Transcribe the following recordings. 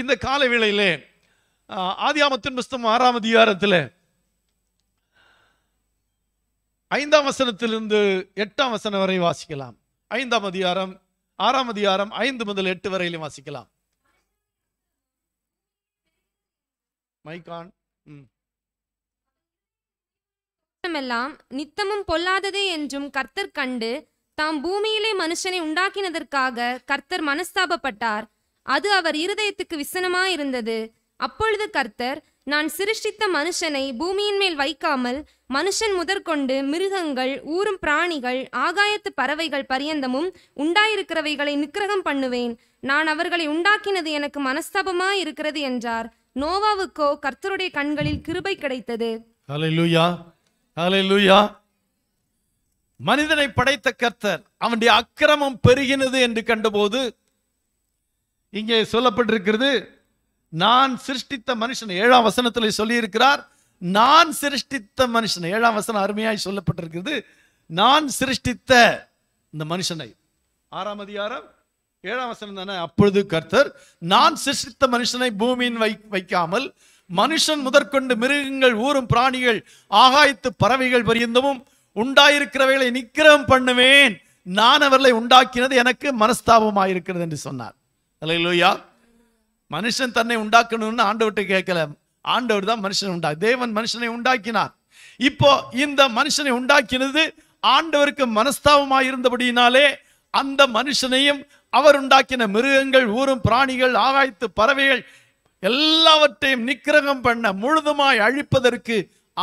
இந்த கால வேளையிலே ஆதியாமத்தின் புஸ்தம் ஆறாம் அதிகாரத்தில் ஐந்தாம் வசனத்திலிருந்து எட்டாம் வசனம் வரை வாசிக்கலாம் ஐந்தாம் அதிகாரம் ஆறாம் அதிகாரம் ஐந்து முதல் எட்டு வரையிலும் வாசிக்கலாம் மைகான் எல்லாம் நித்தமும் பொல்லாததே என்றும் கர்த்தர் கண்டு தாம் பூமியிலே மனுஷனை உண்டாக்கினதற்காக கர்த்தர் மனஸ்தாபப்பட்டார் அது அவர் இருதயத்துக்கு விசனமாயிருந்தது அப்பொழுது கர்த்தர் நான் சிருஷ்டித்த மனுஷனை பூமியின் மேல் வைக்காமல் மனுஷன் முதற்கொண்டு மிருகங்கள் ஊறும் பிராணிகள் ஆகாயத்து பறவைகள் பரியந்தமும் உண்டாயிருக்கிறவைகளை நிக்கிரகம் பண்ணுவேன் நான் அவர்களை உண்டாக்கினது எனக்கு மனஸ்தாபமாய் இருக்கிறது என்றார் நோவாவுக்கோ கர்த்தருடைய கண்களில் கிருபை கிடைத்தது மனிதனை படைத்த கர்த்தர் அவனுடைய அக்கிரமம் பெருகினது என்று கண்டபோது இங்கே சொல்லப்பட்டிருக்கிறது நான் சிருஷ்டித்த மனுஷன் ஏழாம் வசனத்தில் சொல்லியிருக்கிறார் நான் சிருஷ்டித்த மனுஷன் ஏழாம் வசனம் அருமையாய் சொல்லப்பட்டிருக்கிறது நான் சிருஷ்டித்த இந்த மனுஷனை ஆறாம் அதிகாரம் ஏழாம் வசனம் தானே அப்பொழுது கர்த்தர் நான் சிருஷ்டித்த மனுஷனை பூமியின் வை வைக்காமல் மனுஷன் முதற்கொண்டு மிருகங்கள் ஊறும் பிராணிகள் ஆகாயத்து பறவைகள் பரியந்தமும் உண்டாயிருக்கிறவைகளை நிக்கிரம் பண்ணுவேன் நான் அவர்களை உண்டாக்கினது எனக்கு மனஸ்தாபமாயிருக்கிறது என்று சொன்னார் அல்ல மனுஷன் தன்னை உண்டாக்கணும்னு ஆண்டவர்கிட்ட கேட்கல ஆண்டவர் தான் மனுஷனை உண்டா தேவன் மனுஷனை உண்டாக்கினார் இப்போ இந்த மனுஷனை உண்டாக்கினது ஆண்டவருக்கு மனஸ்தாபமாக இருந்தபடியினாலே அந்த மனுஷனையும் அவர் உண்டாக்கின மிருகங்கள் ஊரும் பிராணிகள் ஆகாய்த்து பறவைகள் எல்லாவற்றையும் நிக்கிரகம் பண்ண முழுதுமாய் அழிப்பதற்கு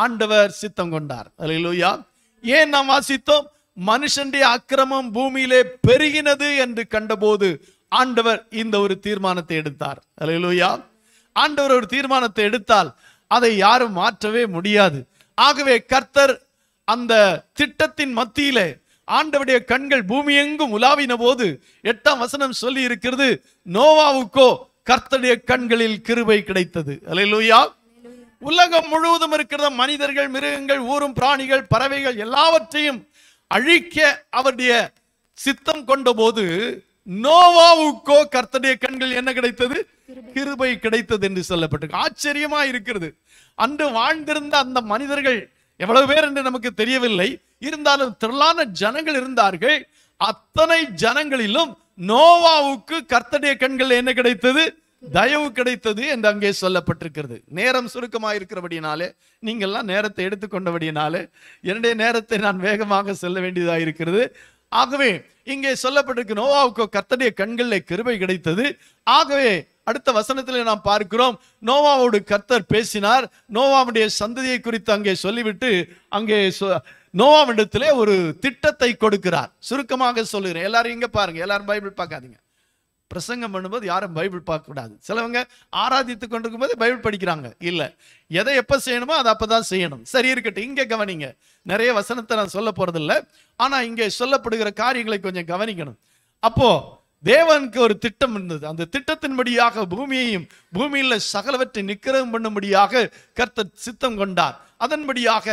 ஆண்டவர் சித்தம் கொண்டார் அலையிலூயா ஏன் நாம் வாசித்தோம் மனுஷனுடைய அக்கிரமம் பூமியிலே பெருகினது என்று கண்டபோது ஆண்டவர் இந்த ஒரு தீர்மானத்தை எடுத்தார் அலையலூயா ஆண்டவர் ஒரு தீர்மானத்தை எடுத்தால் அதை யாரும் மாற்றவே முடியாது ஆகவே கர்த்தர் அந்த திட்டத்தின் மத்தியிலே ஆண்டவுடைய கண்கள் பூமியெங்கும் உலாவின போது எட்டாம் வசனம் சொல்லி இருக்கிறது நோவாவுக்கோ கர்த்தருடைய கண்களில் கிருபை கிடைத்தது அலையலூயா உலகம் முழுவதும் இருக்கிற மனிதர்கள் மிருகங்கள் ஊரும் பிராணிகள் பறவைகள் எல்லாவற்றையும் அழிக்க அவருடைய சித்தம் கொண்ட போது நோவாவுக்கோ கர்த்தடைய கண்கள் என்ன கிடைத்தது கிருபை கிடைத்தது என்று சொல்லப்பட்டிருக்கு ஆச்சரியமா இருக்கிறது அன்று வாழ்ந்திருந்த அந்த மனிதர்கள் எவ்வளவு பேர் என்று நமக்கு தெரியவில்லை இருந்தாலும் திரளான ஜனங்கள் இருந்தார்கள் அத்தனை ஜனங்களிலும் நோவாவுக்கு கர்த்தடைய கண்கள் என்ன கிடைத்தது தயவு கிடைத்தது என்று அங்கே சொல்லப்பட்டிருக்கிறது நேரம் சுருக்கமாக இருக்கிறபடினாலே நீங்கள்லாம் நேரத்தை எடுத்துக்கொண்டபடினாலே என்னுடைய நேரத்தை நான் வேகமாக செல்ல வேண்டியதாக இருக்கிறது ஆகவே இங்கே சொல்லப்பட்டிருக்கு நோவாவுக்கு கர்த்தடைய கண்களில் கிருபை கிடைத்தது ஆகவே அடுத்த வசனத்தில் நாம் பார்க்கிறோம் நோவாவோடு கர்த்தர் பேசினார் நோவாவுடைய சந்ததியை குறித்து அங்கே சொல்லிவிட்டு அங்கே நோவாவிடத்திலே ஒரு திட்டத்தை கொடுக்கிறார் சுருக்கமாக சொல்லுகிறேன் எல்லாரும் இங்க பாருங்க எல்லாரும் பைபிள் பார்க்காதீங்க பிரசங்கம் பண்ணும்போது யாரும் பைபிள் பார்க்கக்கூடாது சிலவங்க ஆராதித்து கொண்டிருக்கும் போது பைபிள் படிக்கிறாங்க இல்லை எதை எப்போ செய்யணுமோ அதை அப்போ தான் செய்யணும் சரி இருக்கட்டும் இங்கே கவனிங்க நிறைய வசனத்தை நான் சொல்ல போகிறதில்ல ஆனால் இங்கே சொல்லப்படுகிற காரியங்களை கொஞ்சம் கவனிக்கணும் அப்போது தேவனுக்கு ஒரு திட்டம் இருந்தது அந்த திட்டத்தின்படியாக பூமியையும் பூமியில் சகலவற்றை நிக்கிரகம் பண்ணும்படியாக கர்த்தர் சித்தம் கொண்டார் அதன்படியாக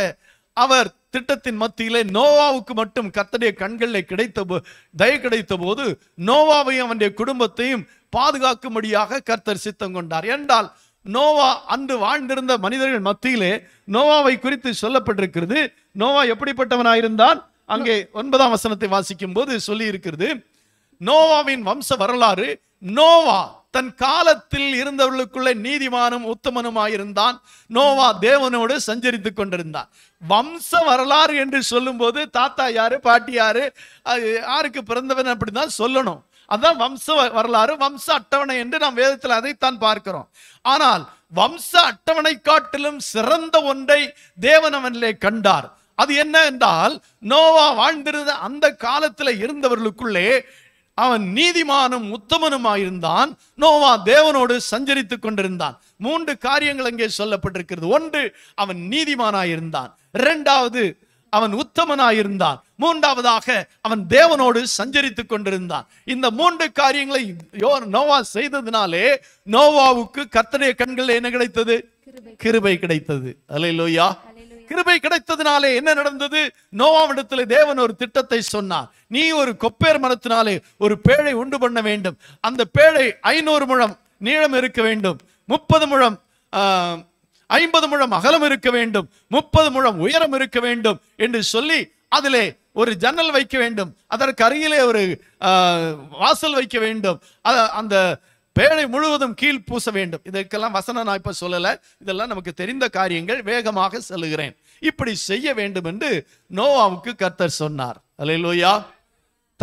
அவர் திட்டத்தின் மத்தியிலே நோவாவுக்கு மட்டும் கத்தடைய கண்களில் கிடைத்த தய கிடைத்த போது நோவாவையும் அவனுடைய குடும்பத்தையும் பாதுகாக்கும்படியாக கர்த்தர் சித்தம் கொண்டார் என்றால் நோவா அன்று வாழ்ந்திருந்த மனிதர்கள் மத்தியிலே நோவாவை குறித்து சொல்லப்பட்டிருக்கிறது நோவா எப்படிப்பட்டவனாயிருந்தான் அங்கே ஒன்பதாம் வசனத்தை வாசிக்கும் போது சொல்லி இருக்கிறது நோவாவின் வம்ச வரலாறு நோவா தன் காலத்தில் இருந்தவர்களுக்குள்ளே நீதிமானும் உத்தமனுமாயிருந்தான் நோவா தேவனோடு சஞ்சரித்து கொண்டிருந்தான் வம்ச வரலாறு என்று சொல்லும்போது தாத்தா யாரு பாட்டி யாரு யாருக்கு பிறந்தவன் அப்படிதான் சொல்லணும் அதான் வம்ச வரலாறு வம்ச அட்டவணை என்று நாம் வேதத்தில் அதைத்தான் பார்க்கிறோம் ஆனால் வம்ச அட்டவணை காட்டிலும் சிறந்த ஒன்றை தேவனவனிலே கண்டார் அது என்ன என்றால் நோவா வாழ்ந்திருந்த அந்த காலத்தில் இருந்தவர்களுக்குள்ளே அவன் நீதிமானும் உத்தமனுமாயிருந்தான் நோவா தேவனோடு சஞ்சரித்து கொண்டிருந்தான் மூன்று காரியங்கள் அங்கே சொல்லப்பட்டிருக்கிறது ஒன்று அவன் நீதிமானாயிருந்தான் இரண்டாவது அவன் உத்தமனாயிருந்தான் மூன்றாவதாக அவன் தேவனோடு சஞ்சரித்து கொண்டிருந்தான் இந்த மூன்று காரியங்களை நோவா செய்ததினாலே நோவாவுக்கு கத்தனைய கண்கள் என்ன கிடைத்தது கிருபை கிடைத்தது அலை லோயா கிருபை கிடைத்ததினாலே என்ன நடந்தது நோவாவிடத்தில் தேவன் ஒரு திட்டத்தை சொன்னார் நீ ஒரு கொப்பேர் மரத்தினாலே ஒரு பேழை உண்டு பண்ண வேண்டும் அந்த பேழை ஐநூறு முழம் நீளம் இருக்க வேண்டும் முப்பது முழம் ஐம்பது முழம் அகலம் இருக்க வேண்டும் முப்பது முழம் உயரம் இருக்க வேண்டும் என்று சொல்லி அதிலே ஒரு ஜன்னல் வைக்க வேண்டும் அதற்கு அருகிலே ஒரு வாசல் வைக்க வேண்டும் அந்த வேலை முழுவதும் கீழ் பூச வேண்டும் இதற்கெல்லாம் வசன நான் இப்போ சொல்லலை இதெல்லாம் நமக்கு தெரிந்த காரியங்கள் வேகமாக செல்லுகிறேன் இப்படி செய்ய வேண்டும் என்று நோவாவுக்கு கர்த்தர் சொன்னார் அலையிலோயா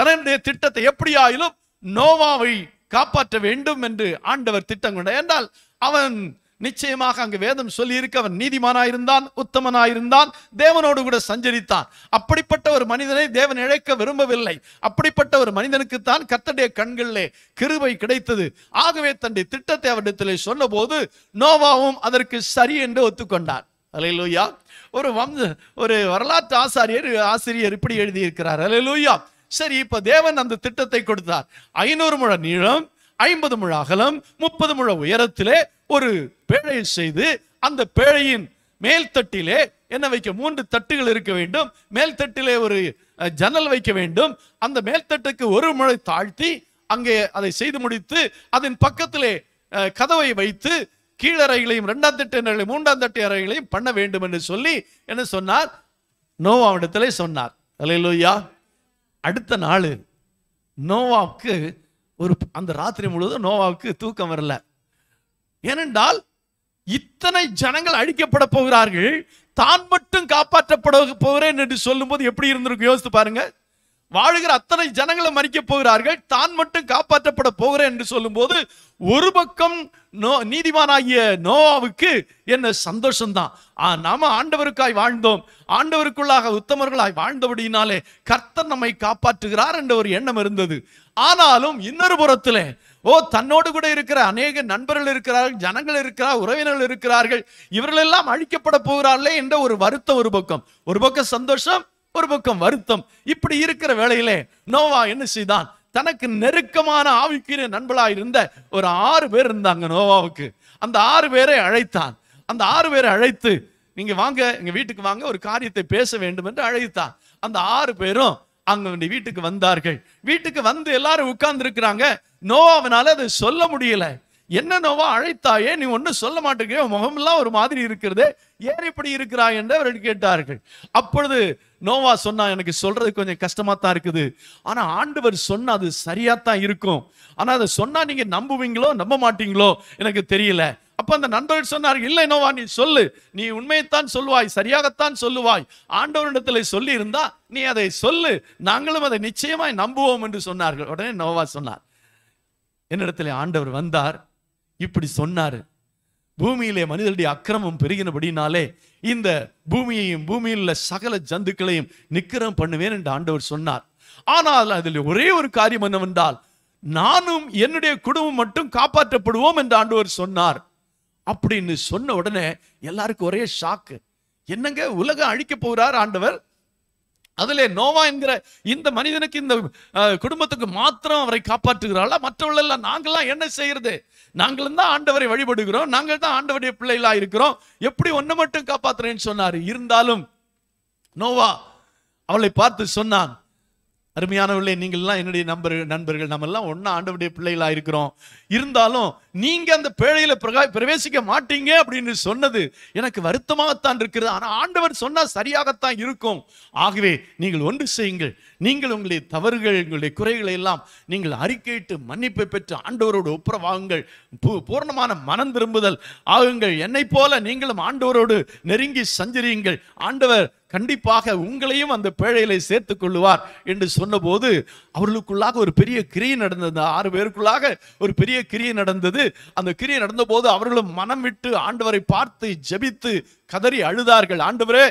தன்னுடைய திட்டத்தை எப்படியாயிலும் நோவாவை காப்பாற்ற வேண்டும் என்று ஆண்டவர் திட்டம் கொண்டார் என்றால் அவன் நிச்சயமாக அங்கு வேதம் சொல்லியிருக்க அவன் நீதிமானாயிருந்தான் உத்தமனாயிருந்தான் தேவனோடு கூட சஞ்சரித்தான் அப்படிப்பட்ட ஒரு மனிதனை தேவன் இழைக்க விரும்பவில்லை அப்படிப்பட்ட ஒரு மனிதனுக்குத்தான் கத்தடைய கண்களிலே கிருபை கிடைத்தது ஆகவே தன்னுடைய திட்டத்தை அவரிடத்திலே சொன்னபோது நோவாவும் அதற்கு சரி என்று ஒத்துக்கொண்டான் அலையலூயா ஒரு வம்ச ஒரு வரலாற்று ஆசாரியர் ஆசிரியர் இப்படி எழுதியிருக்கிறார் அலையலூயா சரி இப்போ தேவன் அந்த திட்டத்தை கொடுத்தார் ஐநூறு முழ நீளம் ஐம்பது முழ அகலம் முப்பது முழ உயரத்திலே ஒரு பேழையை செய்து அந்த பேழையின் மேல் தட்டிலே என்ன வைக்க மூன்று தட்டுகள் இருக்க வேண்டும் மேல் தட்டிலே ஒரு ஜன்னல் வைக்க வேண்டும் அந்த மேல் தட்டுக்கு ஒரு முறை தாழ்த்தி அங்கே அதை செய்து முடித்து அதன் பக்கத்திலே கதவை வைத்து கீழறைகளையும் இரண்டாம் தட்டு அறைகளையும் மூன்றாம் தட்டு அறைகளையும் பண்ண வேண்டும் என்று சொல்லி என்ன சொன்னார் நோவா இடத்திலே சொன்னார் அலையிலோயா அடுத்த நாள் நோவாவுக்கு ஒரு அந்த ராத்திரி முழுவதும் நோவாவுக்கு தூக்கம் வரல ஏனென்றால் இத்தனை ஜனங்கள் அழிக்கப்பட போகிறார்கள் தான் மட்டும் காப்பாற்றப்பட போகிறேன் என்று சொல்லும்போது எப்படி இருந்திருக்கும் யோசித்து பாருங்கள் வாழுகிற அத்தனை ஜனங்களை மறிக்க போகிறார்கள் தான் மட்டும் காப்பாற்றப்பட போகிறேன் என்று சொல்லும்போது ஒரு பக்கம் நோ நீதிமானாகிய நோவாவுக்கு என்ன சந்தோஷம்தான் நாம ஆண்டவருக்காய் வாழ்ந்தோம் ஆண்டவருக்குள்ளாக உத்தமர்களாய் வாழ்ந்தபடியினாலே கர்த்தர் நம்மை காப்பாற்றுகிறார் என்ற ஒரு எண்ணம் இருந்தது ஆனாலும் இன்னொரு புறத்துல ஓ தன்னோடு கூட இருக்கிற அநேக நண்பர்கள் இருக்கிறார்கள் ஜனங்கள் இருக்கிறார் உறவினர்கள் இருக்கிறார்கள் இவர்களெல்லாம் அழிக்கப்பட போகிறார்களே என்ற ஒரு வருத்தம் ஒரு பக்கம் ஒரு பக்கம் சந்தோஷம் ஒரு பக்கம் வருத்தம் இப்படி இருக்கிற வேளையிலே நோவா என்ன செய்தான் தனக்கு நெருக்கமான ஆவிக்குரிய நண்பளாக இருந்த ஒரு ஆறு பேர் இருந்தாங்க நோவாவுக்கு அந்த ஆறு பேரை அழைத்தான் அந்த ஆறு பேரை அழைத்து நீங்க வாங்க எங்க வீட்டுக்கு வாங்க ஒரு காரியத்தை பேச வேண்டும் என்று அழைத்தான் அந்த ஆறு பேரும் அங்க வீட்டுக்கு வந்தார்கள் வீட்டுக்கு வந்து எல்லாரும் உட்கார்ந்து இருக்கிறாங்க நோவாவினால அதை சொல்ல முடியல என்னென்னவோ அழைத்தாயே நீ ஒன்றும் சொல்ல மாட்டேங்கிற முகமெல்லாம் ஒரு மாதிரி இருக்கிறதே ஏன் இப்படி இருக்கிறாய் என்று அவர்கள் கேட்டார்கள் அப்பொழுது நோவா சொன்னா எனக்கு சொல்றது கொஞ்சம் கஷ்டமா தான் இருக்குது ஆனா ஆண்டவர் சொன்னா அது சரியா தான் இருக்கும் ஆனா அதை சொன்னா நீங்க நம்புவீங்களோ நம்ப மாட்டீங்களோ எனக்கு தெரியல அப்ப அந்த நண்பர்கள் சொன்னார்கள் இல்லை நோவா நீ சொல்லு நீ உண்மையைத்தான் சொல்லுவாய் சரியாகத்தான் சொல்லுவாய் ஆண்டவரிடத்துல சொல்லி இருந்தா நீ அதை சொல்லு நாங்களும் அதை நிச்சயமாய் நம்புவோம் என்று சொன்னார்கள் உடனே நோவா சொன்னார் என்னிடத்துல ஆண்டவர் வந்தார் இப்படி சொன்னார் பூமியிலே மனிதனுடைய அக்கிரமம் பெருகினபடினாலே இந்த பூமியையும் பூமியில் உள்ள சகல ஜந்துக்களையும் நிக்கிரம் பண்ணுவேன் என்று ஆண்டவர் சொன்னார் ஆனால் அதில் ஒரே ஒரு காரியம் என்னவென்றால் நானும் என்னுடைய குடும்பம் மட்டும் காப்பாற்றப்படுவோம் என்று ஆண்டவர் சொன்னார் அப்படின்னு சொன்ன உடனே எல்லாருக்கும் ஒரே ஷாக்கு என்னங்க உலகம் அழிக்க போகிறார் ஆண்டவர் அதிலே நோவா என்கிற இந்த மனிதனுக்கு இந்த குடும்பத்துக்கு மாத்திரம் அவரை காப்பாற்றுகிறாளா மற்றவர்கள் நாங்களாம் என்ன செய்யறது நாங்கள் தான் ஆண்டவரை வழிபடுகிறோம் நாங்கள் தான் ஆண்டவருடைய பிள்ளைகளா இருக்கிறோம் எப்படி ஒன்னு மட்டும் காப்பாத்துறேன்னு சொன்னார் இருந்தாலும் நோவா அவளை பார்த்து சொன்னான் அருமையானவர்களே நீங்கள்லாம் என்னுடைய நண்பர்கள் நண்பர்கள் நம்ம எல்லாம் ஒன்றா ஆண்டவருடைய பிள்ளைகளாக இருக்கிறோம் இருந்தாலும் நீங்கள் அந்த பேழையில் பிரகா பிரவேசிக்க மாட்டீங்க அப்படின்னு சொன்னது எனக்கு வருத்தமாகத்தான் இருக்கிறது ஆனால் ஆண்டவர் சொன்னால் சரியாகத்தான் இருக்கும் ஆகவே நீங்கள் ஒன்று செய்யுங்கள் நீங்கள் உங்களுடைய தவறுகள் உங்களுடைய குறைகளை எல்லாம் நீங்கள் அறிக்கையிட்டு மன்னிப்பை பெற்று ஆண்டவரோடு ஒப்புரவாகுங்கள் பூர்ணமான மனம் திரும்புதல் ஆகுங்கள் என்னை போல நீங்களும் ஆண்டவரோடு நெருங்கி சஞ்சரியுங்கள் ஆண்டவர் கண்டிப்பாக உங்களையும் அந்த பேழையிலே சேர்த்து கொள்ளுவார் என்று சொன்னபோது அவர்களுக்குள்ளாக ஒரு பெரிய கிரியை நடந்தது ஆறு பேருக்குள்ளாக ஒரு பெரிய கிரியை நடந்தது அந்த கிரியை நடந்தபோது அவர்களும் மனம் விட்டு ஆண்டவரை பார்த்து ஜபித்து கதறி அழுதார்கள் ஆண்டவரே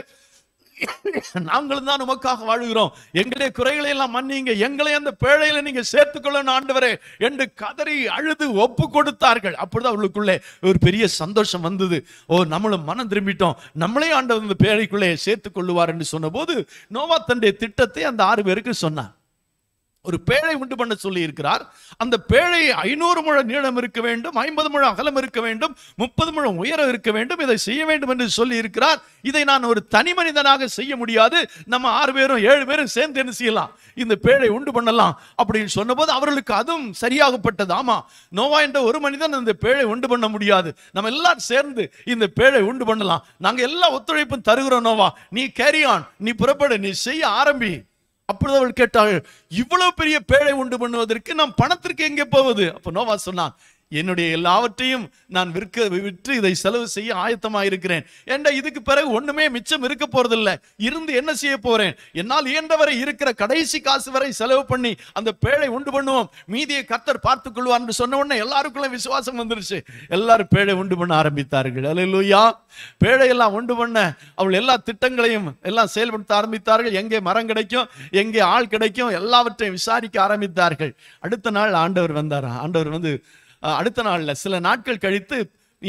நாங்களும் தான் உமக்காக வாழுகிறோம் எங்களுடைய குறைகளை எல்லாம் மன்னிங்க எங்களை அந்த பேழையில நீங்க சேர்த்துக்கொள்ளணும் ஆண்டவரே என்று கதறி அழுது ஒப்பு கொடுத்தார்கள் அப்படிதான் அவளுக்குள்ளே ஒரு பெரிய சந்தோஷம் வந்தது ஓ நம்மளும் மனம் திரும்பிட்டோம் நம்மளே ஆண்டவர் இந்த பேழைக்குள்ளே சேர்த்துக் கொள்ளுவார் என்று சொன்னபோது நோவா தன்னுடைய திட்டத்தை அந்த ஆறு பேருக்கு சொன்னார் ஒரு பேழை உண்டு பண்ண சொல்லி இருக்கிறார் அந்த பேழை ஐநூறு முழ நீளம் இருக்க வேண்டும் ஐம்பது முழ அகலம் இருக்க வேண்டும் முப்பது முழ உயரம் இருக்க வேண்டும் இதை செய்ய வேண்டும் என்று சொல்லி இருக்கிறார் இதை நான் ஒரு தனி மனிதனாக செய்ய முடியாது நம்ம ஆறு பேரும் ஏழு பேரும் சேர்ந்து என்ன செய்யலாம் இந்த பேழை உண்டு பண்ணலாம் அப்படின்னு சொன்னபோது அவர்களுக்கு அதுவும் சரியாகப்பட்டது ஆமா நோவா என்ற ஒரு மனிதன் இந்த பேழை உண்டு பண்ண முடியாது நம்ம எல்லாம் சேர்ந்து இந்த பேழை உண்டு பண்ணலாம் நாங்கள் எல்லா ஒத்துழைப்பும் தருகிறோம் நோவா நீ கேரியான் நீ புறப்பட நீ செய்ய ஆரம்பி அப்பொழுது அவள் கேட்டாள் இவ்வளவு பெரிய பேழை உண்டு பண்ணுவதற்கு நாம் பணத்திற்கு எங்கே போவது அப்ப நோவா சொன்னான் என்னுடைய எல்லாவற்றையும் நான் விற்க விற்று இதை செலவு செய்ய ஆயத்தமாக இருக்கிறேன் ஏண்டா இதுக்கு பிறகு ஒண்ணுமே மிச்சம் இருக்க போறதில்லை இருந்து என்ன செய்ய போறேன் என்னால் இயன்றவரை இருக்கிற கடைசி காசு வரை செலவு பண்ணி அந்த பேழை உண்டு பண்ணுவோம் மீதியை கத்தர் பார்த்து கொள்வார் என்று சொன்ன உடனே எல்லாருக்குள்ள விசுவாசம் வந்துருச்சு எல்லாரும் பேழை உண்டு பண்ண ஆரம்பித்தார்கள் அலையிலூயா எல்லாம் உண்டு பண்ண அவள் எல்லா திட்டங்களையும் எல்லாம் செயல்படுத்த ஆரம்பித்தார்கள் எங்கே மரம் கிடைக்கும் எங்கே ஆள் கிடைக்கும் எல்லாவற்றையும் விசாரிக்க ஆரம்பித்தார்கள் அடுத்த நாள் ஆண்டவர் வந்தாரா ஆண்டவர் வந்து அடுத்த நாளில் சில நாட்கள் கழித்து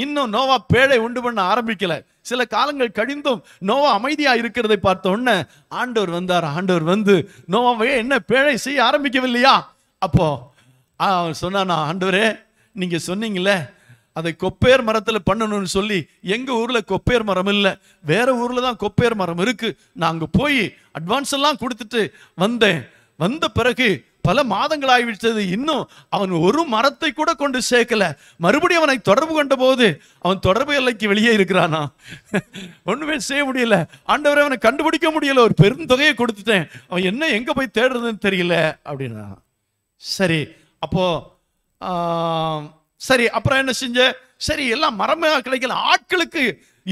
இன்னும் நோவா பேழை உண்டு பண்ண ஆரம்பிக்கல சில காலங்கள் கழிந்தும் நோவா அமைதியா இருக்கிறதை பார்த்த உடனே ஆண்டவர் வந்தார் ஆண்டவர் வந்து நோவாவே என்ன பேழை செய்ய ஆரம்பிக்கவில்லையா அப்போ சொன்னா நான் ஆண்டவரே நீங்க சொன்னீங்களே அதை கொப்பேர் மரத்தில் பண்ணணும்னு சொல்லி எங்கள் ஊரில் கொப்பேர் மரம் இல்லை வேற ஊரில் தான் கொப்பேர் மரம் இருக்குது நான் அங்கே போய் அட்வான்ஸ் எல்லாம் கொடுத்துட்டு வந்தேன் வந்த பிறகு பல மாதங்களாகிவிட்டது இன்னும் அவன் ஒரு மரத்தை கூட கொண்டு சேர்க்கல மறுபடியும் அவனை தொடர்பு கொண்ட போது அவன் தொடர்பு எல்லைக்கு வெளியே இருக்கிறானா ஒன்றுமே செய்ய முடியல ஆண்டவரை அவனை கண்டுபிடிக்க முடியல ஒரு தொகையை கொடுத்துட்டேன் அவன் என்ன எங்கே போய் தேடுறதுன்னு தெரியல அப்படின்னா சரி அப்போ சரி அப்புறம் என்ன செஞ்ச சரி எல்லாம் மரமே கிடைக்கல ஆட்களுக்கு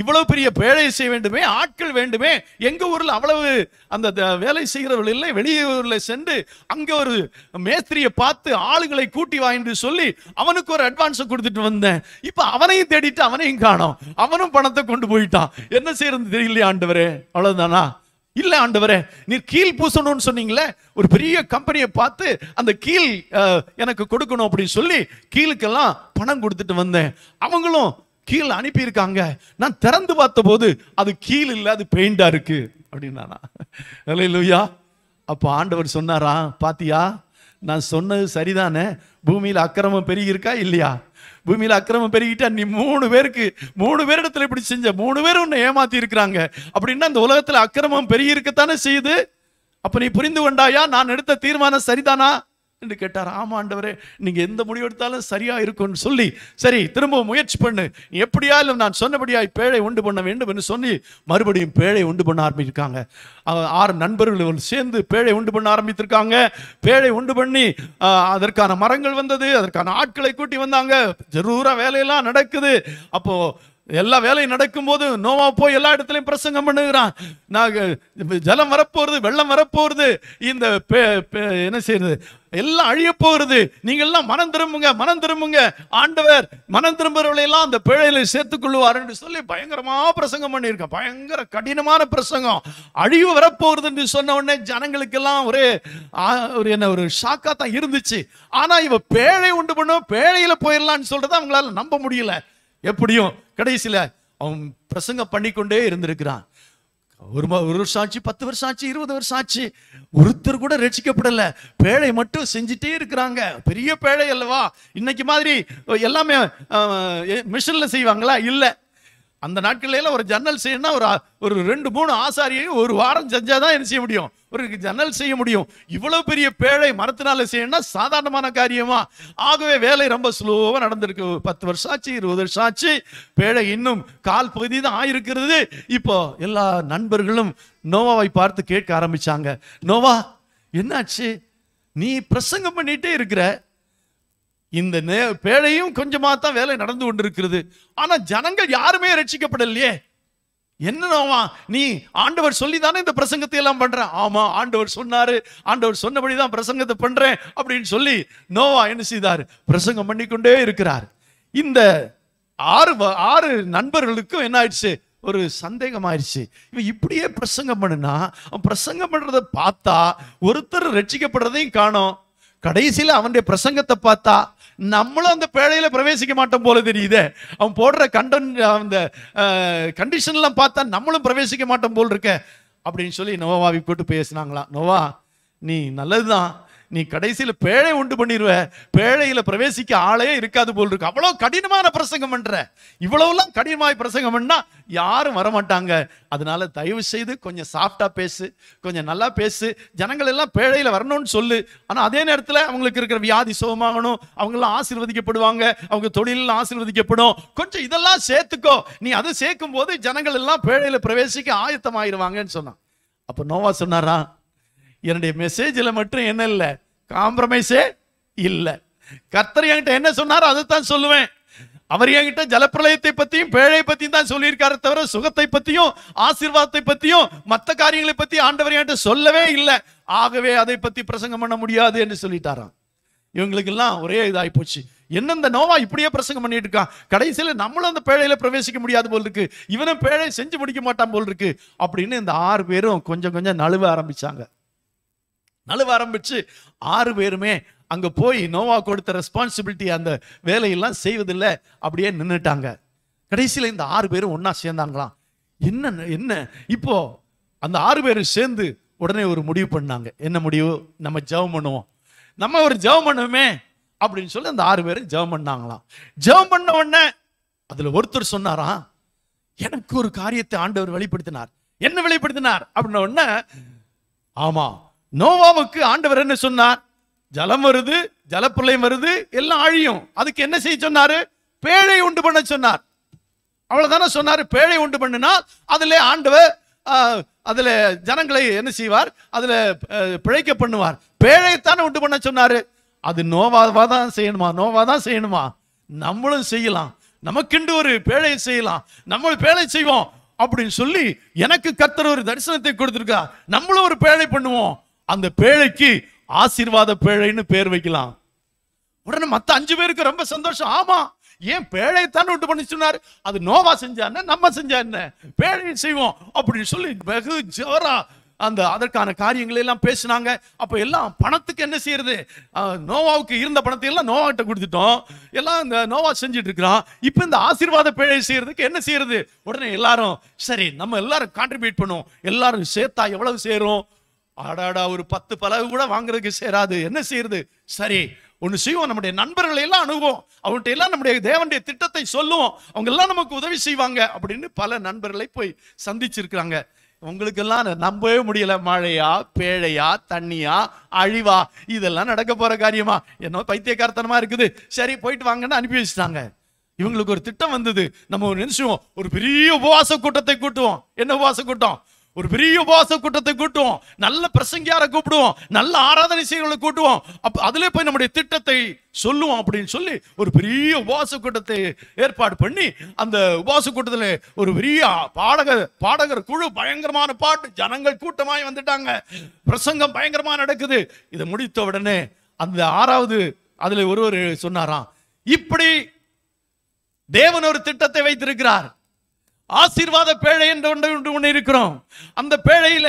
இவ்வளவு பெரிய வேலை செய்ய வேண்டுமே ஆட்கள் வேண்டுமே எங்க ஊர்ல அவ்வளவு அந்த வேலை செய்கிறவர்கள் இல்லை வெளியூர்ல சென்று அங்க ஒரு மேஸ்திரியை பார்த்து ஆளுகளை கூட்டி வாங்கிட்டு சொல்லி அவனுக்கு ஒரு அட்வான்ஸ் கொடுத்துட்டு வந்தேன் இப்ப அவனையும் தேடிட்டு அவனையும் காணும் அவனும் பணத்தை கொண்டு போயிட்டான் என்ன செய்யறது தெரியலையா ஆண்டவரே அவ்வளவுதானா இல்லை ஆண்டவரே நீ கீழ் பூசணும்னு சொன்னீங்களே ஒரு பெரிய கம்பெனியை பார்த்து அந்த கீழ் எனக்கு கொடுக்கணும் அப்படின்னு சொல்லி கீழுக்கெல்லாம் பணம் கொடுத்துட்டு வந்தேன் அவங்களும் கீழ் அனுப்பியிருக்காங்க நான் திறந்து பார்த்த போது அது கீழ் இல்லை அது பெயிண்டா இருக்கு அப்படின்னானா லூயா அப்போ ஆண்டவர் சொன்னாரா பாத்தியா நான் சொன்னது சரிதானே பூமியில் அக்கிரமம் பெருகியிருக்கா இல்லையா பூமியில் அக்கிரமம் பெருகிட்டா நீ மூணு பேருக்கு மூணு பேரிடத்துல இப்படி செஞ்ச மூணு பேர் உன்னை ஏமாத்தி இருக்கிறாங்க அப்படின்னா இந்த உலகத்தில் அக்கிரமம் பெருகிருக்கத்தானே செய்யுது அப்போ நீ புரிந்து கொண்டாயா நான் எடுத்த தீர்மானம் சரிதானா என்று கேட்டார் ஆமாண்டவரே நீங்கள் எந்த முடிவெடுத்தாலும் சரியாக இருக்கும்னு சொல்லி சரி திரும்பவும் முயற்சி பண்ணு எப்படியாலும் நான் சொன்னபடியாய் பேழை உண்டு பண்ண வேண்டும் என்று சொல்லி மறுபடியும் பேழை உண்டு பண்ண ஆரம்பிச்சிருக்காங்க ஆறு நண்பர்கள் சேர்ந்து பேழை உண்டு பண்ண ஆரம்பித்திருக்காங்க பேழை உண்டு பண்ணி அதற்கான மரங்கள் வந்தது அதற்கான ஆட்களை கூட்டி வந்தாங்க ஜரூராக வேலையெல்லாம் நடக்குது அப்போது எல்லா வேலையும் நடக்கும்போது நோவா போய் எல்லா இடத்துலையும் பிரசங்கம் பண்ணுகிறான் நாங்கள் ஜலம் வரப்போகிறது வெள்ளம் வரப்போகிறது இந்த என்ன செய்யறது எல்லாம் அழிய போகிறது நீங்கள் எல்லாம் மனம் திரும்புங்க மனம் திரும்புங்க ஆண்டவர் மனம் திரும்புறவர்களை எல்லாம் அந்த பிழையில கொள்ளுவார் என்று சொல்லி பயங்கரமா பிரசங்கம் பண்ணியிருக்கேன் பயங்கர கடினமான பிரசங்கம் அழிவு வரப்போகிறது என்று சொன்ன உடனே ஜனங்களுக்கு எல்லாம் ஒரே ஒரு என்ன ஒரு ஷாக்கா தான் இருந்துச்சு ஆனா இவ பேழை உண்டு பண்ணும் பேழையில போயிடலாம்னு சொல்றதை அவங்களால நம்ப முடியல எப்படியும் கடைசியில் அவன் பிரசங்கம் பண்ணிக்கொண்டே இருந்திருக்கிறான் ஒரு ஒரு வருஷம் ஆச்சு பத்து வருஷம் ஆச்சு இருபது வருஷம் ஆச்சு ஒருத்தர் கூட ரட்சிக்கப்படலை பேழை மட்டும் செஞ்சுட்டே இருக்கிறாங்க பெரிய பேழை அல்லவா இன்னைக்கு மாதிரி எல்லாமே மிஷினில் செய்வாங்களா இல்லை அந்த நாட்கள்ல ஒரு ஜன்னல் செய்யணும்னா ஒரு ஒரு ரெண்டு மூணு ஆசாரியையும் ஒரு வாரம் செஞ்சால் தான் என்ன செய்ய முடியும் ஒரு ஜன்னல் செய்ய முடியும் இவ்வளோ பெரிய பேழை மரத்தினால செய்யணும்னா சாதாரணமான காரியமா ஆகவே வேலை ரொம்ப ஸ்லோவாக நடந்திருக்கு பத்து வருஷம் ஆச்சு இருபது வருஷம் ஆச்சு பேழை இன்னும் கால் பகுதி தான் ஆயிருக்கிறது இப்போ எல்லா நண்பர்களும் நோவாவை பார்த்து கேட்க ஆரம்பிச்சாங்க நோவா என்னாச்சு நீ பிரசங்கம் பண்ணிகிட்டே இருக்கிற இந்த நே பேழையும் கொஞ்சமாக தான் வேலை நடந்து கொண்டிருக்கிறது ஆனால் ஜனங்கள் யாருமே ரட்சிக்கப்படலையே என்னவா நீ ஆண்டவர் சொல்லி தானே இந்த பிரசங்கத்தை எல்லாம் பண்றேன் ஆமா ஆண்டவர் சொன்னாரு ஆண்டவர் சொன்னபடி தான் பிரசங்கத்தை பண்றேன் அப்படின்னு சொல்லி நோவா என்ன செய்தார் பிரசங்கம் பண்ணிக்கொண்டே இருக்கிறார் இந்த ஆறு ஆறு நண்பர்களுக்கும் என்ன ஆயிடுச்சு ஒரு சந்தேகம் ஆயிடுச்சு இவன் இப்படியே பிரசங்கம் பண்ணுனா பிரசங்கம் பண்றத பார்த்தா ஒருத்தர் ரட்சிக்கப்படுறதையும் காணும் கடைசியில் அவனுடைய பிரசங்கத்தை பார்த்தா நம்மளும் அந்த பேழையில பிரவேசிக்க மாட்டோம் போல தெரியுது அவன் போடுற கண்டன் அந்த கண்டிஷன்லாம் பார்த்தா நம்மளும் பிரவேசிக்க மாட்டோம் போல் இருக்க அப்படின்னு சொல்லி நோவாவை போட்டு பேசினாங்களாம் நோவா நீ நல்லதுதான் நீ கடைசியில் பேழை உண்டு பண்ணிடுவ பேழையில் பிரவேசிக்க ஆளே இருக்காது போல் இருக்கு அவ்வளோ கடினமான பிரசங்கம் பண்ணுற இவ்வளவுலாம் கடினமாய் பிரசங்கம் பண்ணால் யாரும் வரமாட்டாங்க அதனால தயவு செய்து கொஞ்சம் சாஃப்டாக பேசு கொஞ்சம் நல்லா பேசு ஜனங்கள் எல்லாம் பேழையில் வரணும்னு சொல்லு ஆனால் அதே நேரத்தில் அவங்களுக்கு இருக்கிற வியாதி சுகமாகணும் அவங்களாம் ஆசீர்வதிக்கப்படுவாங்க அவங்க தொழிலில் ஆசீர்வதிக்கப்படும் கொஞ்சம் இதெல்லாம் சேர்த்துக்கோ நீ அதை சேர்க்கும் போது ஜனங்கள் எல்லாம் பேழையில் பிரவேசிக்க ஆயத்தம் சொன்னான் அப்போ நோவா சொன்னாரா என்னுடைய மெசேஜில் மட்டும் என்ன இல்லை காம்ப்ரமைஸே இல்லை கர்த்தர் என்கிட்ட என்ன சொன்னாரோ அதை தான் சொல்லுவேன் அவர் என்கிட்ட ஜலப்பிரளயத்தை பற்றியும் பேழை பற்றியும் தான் சொல்லியிருக்காரு தவிர சுகத்தை பற்றியும் ஆசீர்வாதத்தை பற்றியும் மற்ற காரியங்களை பற்றி ஆண்டவர் என்கிட்ட சொல்லவே இல்லை ஆகவே அதை பற்றி பிரசங்கம் பண்ண முடியாது என்று சொல்லிட்டாராம் இவங்களுக்கெல்லாம் ஒரே இதாகி போச்சு என்ன நோவா இப்படியே பிரசங்கம் பண்ணிட்டு இருக்கான் கடைசியில் நம்மளும் அந்த பேழையில் பிரவேசிக்க முடியாது போல் இருக்கு இவனும் பேழை செஞ்சு முடிக்க மாட்டான் போல் இருக்கு அப்படின்னு இந்த ஆறு பேரும் கொஞ்சம் கொஞ்சம் நழுவ ஆரம்பிச்சாங்க நழுவ ஆரம்பிச்சு ஆறு பேருமே அங்கே போய் நோவா கொடுத்த ரெஸ்பான்சிபிலிட்டி அந்த வேலையெல்லாம் செய்வதில்லை அப்படியே நின்றுட்டாங்க கடைசியில் இந்த ஆறு பேரும் ஒன்றா சேர்ந்தாங்களாம் என்ன என்ன இப்போ அந்த ஆறு பேரும் சேர்ந்து உடனே ஒரு முடிவு பண்ணாங்க என்ன முடிவு நம்ம ஜெபம் பண்ணுவோம் நம்ம ஒரு ஜெபம் பண்ணுவோமே அப்படின்னு சொல்லி அந்த ஆறு பேரும் ஜெபம் பண்ணாங்களாம் ஜெபம் பண்ண உடனே அதில் ஒருத்தர் சொன்னாராம் எனக்கு ஒரு காரியத்தை ஆண்டவர் வெளிப்படுத்தினார் என்ன வெளிப்படுத்தினார் அப்படின்ன உடனே ஆமாம் நோவாவுக்கு ஆண்டவர் என்ன சொன்னார் ஜலம் வருது ஜலப்பிள்ளையும் வருது எல்லாம் அழியும் அதுக்கு என்ன செய்ய சொன்னாரு பேழை உண்டு பண்ண சொன்னார் அவ்வளவுதானே சொன்னாரு பேழை உண்டு பண்ணினால் அதுல ஆண்டவர் அதுல ஜனங்களை என்ன செய்வார் அதுல பிழைக்க பண்ணுவார் பேழையைத்தானே உண்டு பண்ண சொன்னாரு அது நோவாவா தான் செய்யணுமா நோவா தான் செய்யணுமா நம்மளும் செய்யலாம் நமக்கு ஒரு பேழையை செய்யலாம் நம்ம பேழை செய்வோம் அப்படின்னு சொல்லி எனக்கு கத்துற ஒரு தரிசனத்தை கொடுத்துருக்கா நம்மளும் ஒரு பேழை பண்ணுவோம் அந்த பேழைக்கு ஆசீர்வாத பேழைன்னு பேர் வைக்கலாம் உடனே மற்ற அஞ்சு பேருக்கு ரொம்ப சந்தோஷம் ஆமா ஏன் பேழையை தானே உண்டு பண்ணி சொன்னார் அது நோவா செஞ்சா என்ன நம்ம செஞ்சா என்ன பேழையை செய்வோம் அப்படின்னு சொல்லி வெகு ஜோரா அந்த அதற்கான காரியங்களை எல்லாம் பேசினாங்க அப்போ எல்லாம் பணத்துக்கு என்ன செய்யறது நோவாவுக்கு இருந்த பணத்தை எல்லாம் நோவாகிட்ட கொடுத்துட்டோம் எல்லாம் இந்த நோவா செஞ்சுட்டு இருக்கிறான் இப்போ இந்த ஆசீர்வாத பேழை செய்யறதுக்கு என்ன செய்யறது உடனே எல்லாரும் சரி நம்ம எல்லாரும் கான்ட்ரிபியூட் பண்ணுவோம் எல்லாரும் சேர்த்தா எவ்வளவு சேரும் ஆடாடா ஒரு பத்து பலகு கூட வாங்குறதுக்கு சேராது என்ன செய்யறது சரி ஒன்று செய்வோம் நம்முடைய நண்பர்களை எல்லாம் அணுகுவோம் அவங்கள்ட்ட எல்லாம் நம்முடைய தேவனுடைய திட்டத்தை சொல்லுவோம் அவங்க எல்லாம் நமக்கு உதவி செய்வாங்க அப்படின்னு பல நண்பர்களை போய் சந்திச்சிருக்கிறாங்க உங்களுக்கெல்லாம் நம்பவே முடியல மழையா பேழையா தண்ணியா அழிவா இதெல்லாம் நடக்க போற காரியமா என்ன பைத்தியக்காரத்தனமா இருக்குது சரி போயிட்டு வாங்கன்னு அனுப்பி வச்சுட்டாங்க இவங்களுக்கு ஒரு திட்டம் வந்தது நம்ம ஒரு நினைச்சுவோம் ஒரு பெரிய உபவாச கூட்டத்தை கூட்டுவோம் என்ன உபவாச கூட்டம் ஒரு பெரிய உபவாச கூட்டத்தை கூட்டுவோம் நல்ல பிரசங்கியாரை கூப்பிடுவோம் நல்ல ஆராதனை செய்கிறவங்களை கூட்டுவோம் அப்போ அதிலே போய் நம்முடைய திட்டத்தை சொல்லுவோம் அப்படின்னு சொல்லி ஒரு பெரிய உபவாச கூட்டத்தை ஏற்பாடு பண்ணி அந்த உபவாச கூட்டத்தில் ஒரு பெரிய பாடகர் பாடகர் குழு பயங்கரமான பாட்டு ஜனங்கள் கூட்டமாய் வந்துட்டாங்க பிரசங்கம் பயங்கரமாக நடக்குது இதை முடித்த உடனே அந்த ஆறாவது அதில் ஒருவர் சொன்னாராம் இப்படி தேவன் ஒரு திட்டத்தை வைத்திருக்கிறார் ஆசீர்வாத பேழை என்று ஒன்று ஒன்று இருக்கிறோம் அந்த பேழையில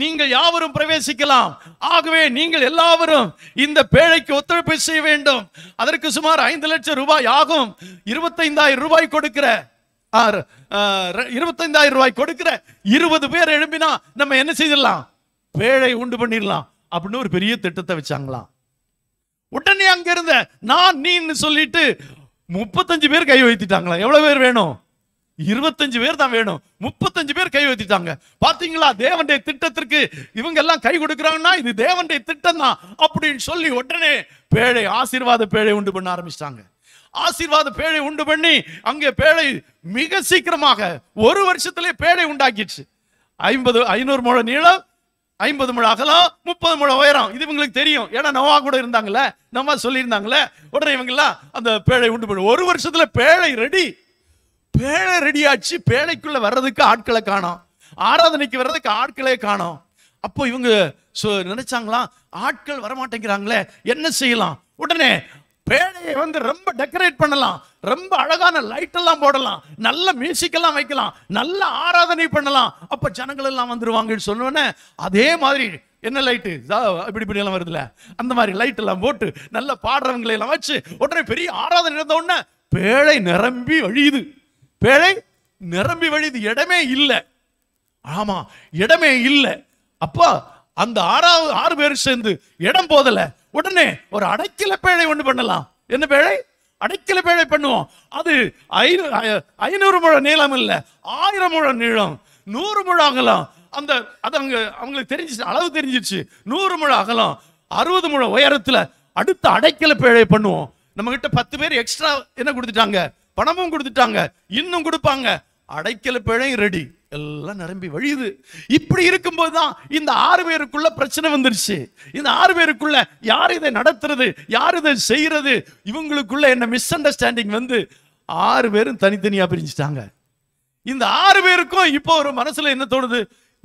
நீங்கள் யாவரும் பிரவேசிக்கலாம் ஆகவே நீங்கள் எல்லாவரும் இந்த பேழைக்கு ஒத்துழைப்பு செய்ய வேண்டும் அதற்கு சுமார் ஐந்து லட்சம் ரூபாய் ஆகும் இருபத்தைந்தாயிரம் ரூபாய் கொடுக்கிற இருபத்தைந்தாயிரம் ரூபாய் கொடுக்கிற இருபது பேர் எழுப்பினா நம்ம என்ன செய்திடலாம் பேழை உண்டு பண்ணிடலாம் அப்படின்னு ஒரு பெரிய திட்டத்தை வச்சாங்களாம் உடனே அங்கிருந்த இருந்த நான் நீன்னு சொல்லிட்டு முப்பத்தஞ்சு பேர் கை வைத்துட்டாங்களா எவ்வளவு பேர் வேணும் இருபத்தஞ்சு பேர் தான் வேணும் முப்பத்தஞ்சு பேர் கை வைத்திட்டாங்க பாத்தீங்களா தேவனுடைய திட்டத்திற்கு இவங்க எல்லாம் கை கொடுக்குறாங்கன்னா இது தேவனுடைய திட்டம் தான் அப்படின்னு சொல்லி உடனே பேழை ஆசீர்வாத பேழை உண்டு பண்ண ஆரம்பிச்சிட்டாங்க ஆசீர்வாத பேழை உண்டு பண்ணி அங்கே பேழை மிக சீக்கிரமாக ஒரு வருஷத்திலே பேழை உண்டாக்கிடுச்சு ஐம்பது ஐநூறு முழ நீளம் ஐம்பது முழ அகலம் முப்பது முழ உயரம் இது இவங்களுக்கு தெரியும் ஏன்னா நவா கூட இருந்தாங்களே நவா சொல்லியிருந்தாங்களே உடனே இவங்கெல்லாம் அந்த பேழை உண்டு பண்ணு ஒரு வருஷத்துல பேழை ரெடி பேழை ரெடியாச்சு பேழைக்குள்ள வர்றதுக்கு ஆட்களை காணோம் ஆராதனைக்கு வர்றதுக்கு ஆட்களே காணோம் அப்போ இவங்க நினைச்சாங்களா ஆட்கள் வரமாட்டேங்கிறாங்களே என்ன செய்யலாம் உடனே பேழையை வந்து ரொம்ப டெக்கரேட் பண்ணலாம் ரொம்ப அழகான லைட் எல்லாம் போடலாம் நல்ல மியூசிக் எல்லாம் வைக்கலாம் நல்ல ஆராதனை பண்ணலாம் அப்ப ஜனங்கள் எல்லாம் வந்துருவாங்கன்னு சொன்னோன்னே அதே மாதிரி என்ன லைட்டு இப்படி இப்படி எல்லாம் வருதுல்ல அந்த மாதிரி லைட் எல்லாம் போட்டு நல்ல பாடுறவங்களை எல்லாம் வச்சு உடனே பெரிய ஆராதனை இருந்த உடனே பேழை நிரம்பி அழியுது பேழை நிரம்பி வழிது இடமே இல்லை ஆமா இடமே இல்லை அப்பா அந்த ஆறாவது ஆறு பேரும் சேர்ந்து இடம் போதல உடனே ஒரு அடைக்கல பேழை ஒன்று பண்ணலாம் என்ன பேழை அடைக்கல பேழை பண்ணுவோம் அது ஐநூறு முழ நீளம் இல்லை ஆயிரம் முழ நீளம் நூறு முழ அகலம் அந்த அது அவங்க அவங்களுக்கு தெரிஞ்சிச்சு அளவு தெரிஞ்சிச்சு நூறு முழ அகலம் அறுபது முழ உயரத்தில் அடுத்த அடைக்கல பேழை பண்ணுவோம் நம்ம கிட்ட பத்து பேர் எக்ஸ்ட்ரா என்ன கொடுத்துட்டாங்க பணமும் கொடுத்துட்டாங்க இன்னும் கொடுப்பாங்க அடைக்கல பிழையும் ரெடி எல்லாம் நிரம்பி வழியுது இப்படி இருக்கும்போது தான் இந்த ஆறு பேருக்குள்ள பிரச்சனை வந்துருச்சு இந்த ஆறு பேருக்குள்ள யார் இதை நடத்துறது யார் இதை செய்யறது இவங்களுக்குள்ள என்ன மிஸ் அண்டர்ஸ்டாண்டிங் வந்து ஆறு பேரும் தனித்தனியாக பிரிஞ்சுட்டாங்க இந்த ஆறு பேருக்கும் இப்போ ஒரு மனசுல என்ன தோணுது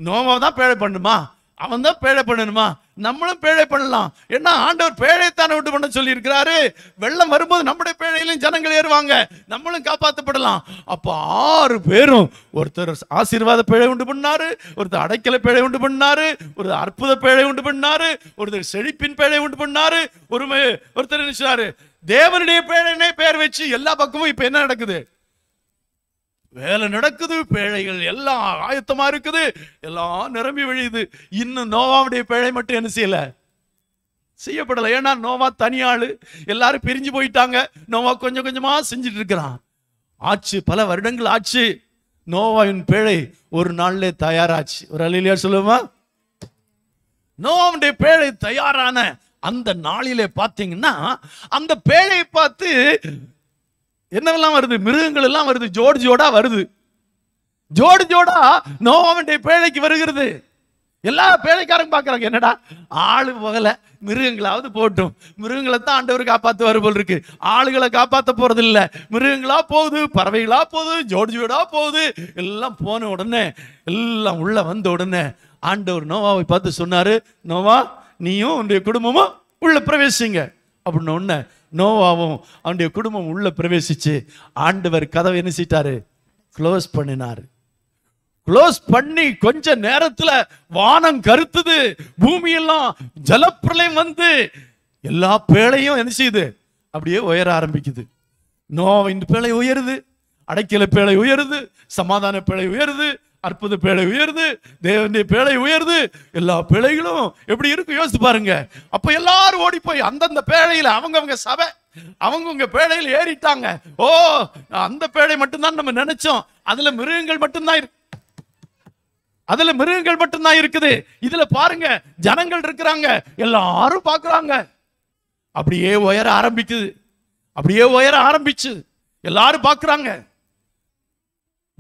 நோமா தான் பேழை பண்ணுமா அவன் தான் பேழை பண்ணணுமா நம்மளும் பேழை பண்ணலாம் என்ன ஆண்டவர் பேழைத்தானே விட்டு பண்ண சொல்லி இருக்கிறாரு வெள்ளம் வரும்போது நம்முடைய பேழையிலும் ஜனங்கள் ஏறுவாங்க நம்மளும் காப்பாற்றப்படலாம் அப்போ ஆறு பேரும் ஒருத்தர் ஆசீர்வாத பேழை உண்டு பண்ணாரு ஒருத்தர் அடைக்கல பேழை உண்டு பண்ணாரு ஒரு அற்புத பேழை உண்டு பண்ணாரு ஒருத்தர் செழிப்பின் பேழை உண்டு பண்ணாரு ஒரு ஒருத்தர் நினைச்சாரு தேவனுடைய பேழைனே பேர் வச்சு எல்லா பக்கமும் இப்போ என்ன நடக்குது வேலை நடக்குது பேழைகள் எல்லாம் ஆயத்தமா இருக்குது எல்லாம் நிரம்பி விழியுது இன்னும் நோவாவுடைய பேழை மட்டும் என்ன செய்யல செய்யப்படலை ஏன்னா நோவா தனியாள் எல்லாரும் பிரிஞ்சு போயிட்டாங்க நோவா கொஞ்சம் கொஞ்சமா செஞ்சுட்டு இருக்கிறான் ஆச்சு பல வருடங்கள் ஆச்சு நோவாவின் பேழை ஒரு நாள்லே தயாராச்சு ஒரு அழிலியா சொல்லுமா நோவாவுடைய பேழை தயாரான அந்த நாளிலே பார்த்தீங்கன்னா அந்த பேழையை பார்த்து என்னவெல்லாம் வருது மிருகங்கள் எல்லாம் வருது ஜோடு ஜோடா வருது ஜோடு ஜோடா நோவாவுடைய பேழைக்கு வருகிறது எல்லா பேழைக்காரங்க பார்க்குறாங்க என்னடா ஆளு போகல மிருகங்களாவது போட்டும் மிருகங்களை தான் ஆண்டவர் காப்பாத்து வர போல் இருக்கு ஆளுகளை காப்பாத்த போறது இல்லை மிருகங்களா போகுது பறவைகளா போகுது ஜோடு ஜோடா போகுது எல்லாம் போன உடனே எல்லாம் உள்ள வந்த உடனே ஆண்டவர் நோவாவை பார்த்து சொன்னாரு நோவா நீயும் உன்னுடைய குடும்பமும் உள்ள பிரவேசிங்க அப்படின்னு ஒன்று நோவாவும் அவனுடைய குடும்பம் உள்ளே பிரவேசித்து ஆண்டவர் கதவை என்ன செய்யிட்டாரு க்ளோஸ் பண்ணினார் க்ளோஸ் பண்ணி கொஞ்ச நேரத்தில் வானம் கருத்துது பூமியெல்லாம் ஜலப்பிரளயம் வந்து எல்லா பேழையும் என்ன செய்யுது அப்படியே உயர ஆரம்பிக்குது நோவின் பேழை உயருது அடைக்கல பேழை உயருது சமாதான பேழை உயருது அற்புத பேழை உயர்ந்து தேவனுடைய பேழை உயர்ந்து எல்லா பிழைகளும் எப்படி இருக்கும் யோசித்து பாருங்க அப்ப எல்லாரும் ஓடி போய் அந்தந்த பேழையில அவங்கவங்க சபை உங்க பேழையில் ஏறிட்டாங்க ஓ அந்த பேழை மட்டும்தான் நம்ம நினைச்சோம் அதுல மிருகங்கள் மட்டும்தான் இருக்கு அதுல மிருகங்கள் மட்டும்தான் இருக்குது இதுல பாருங்க ஜனங்கள் இருக்கிறாங்க எல்லாரும் பாக்குறாங்க அப்படியே உயர ஆரம்பிக்குது அப்படியே உயர ஆரம்பிச்சு எல்லாரும் பாக்குறாங்க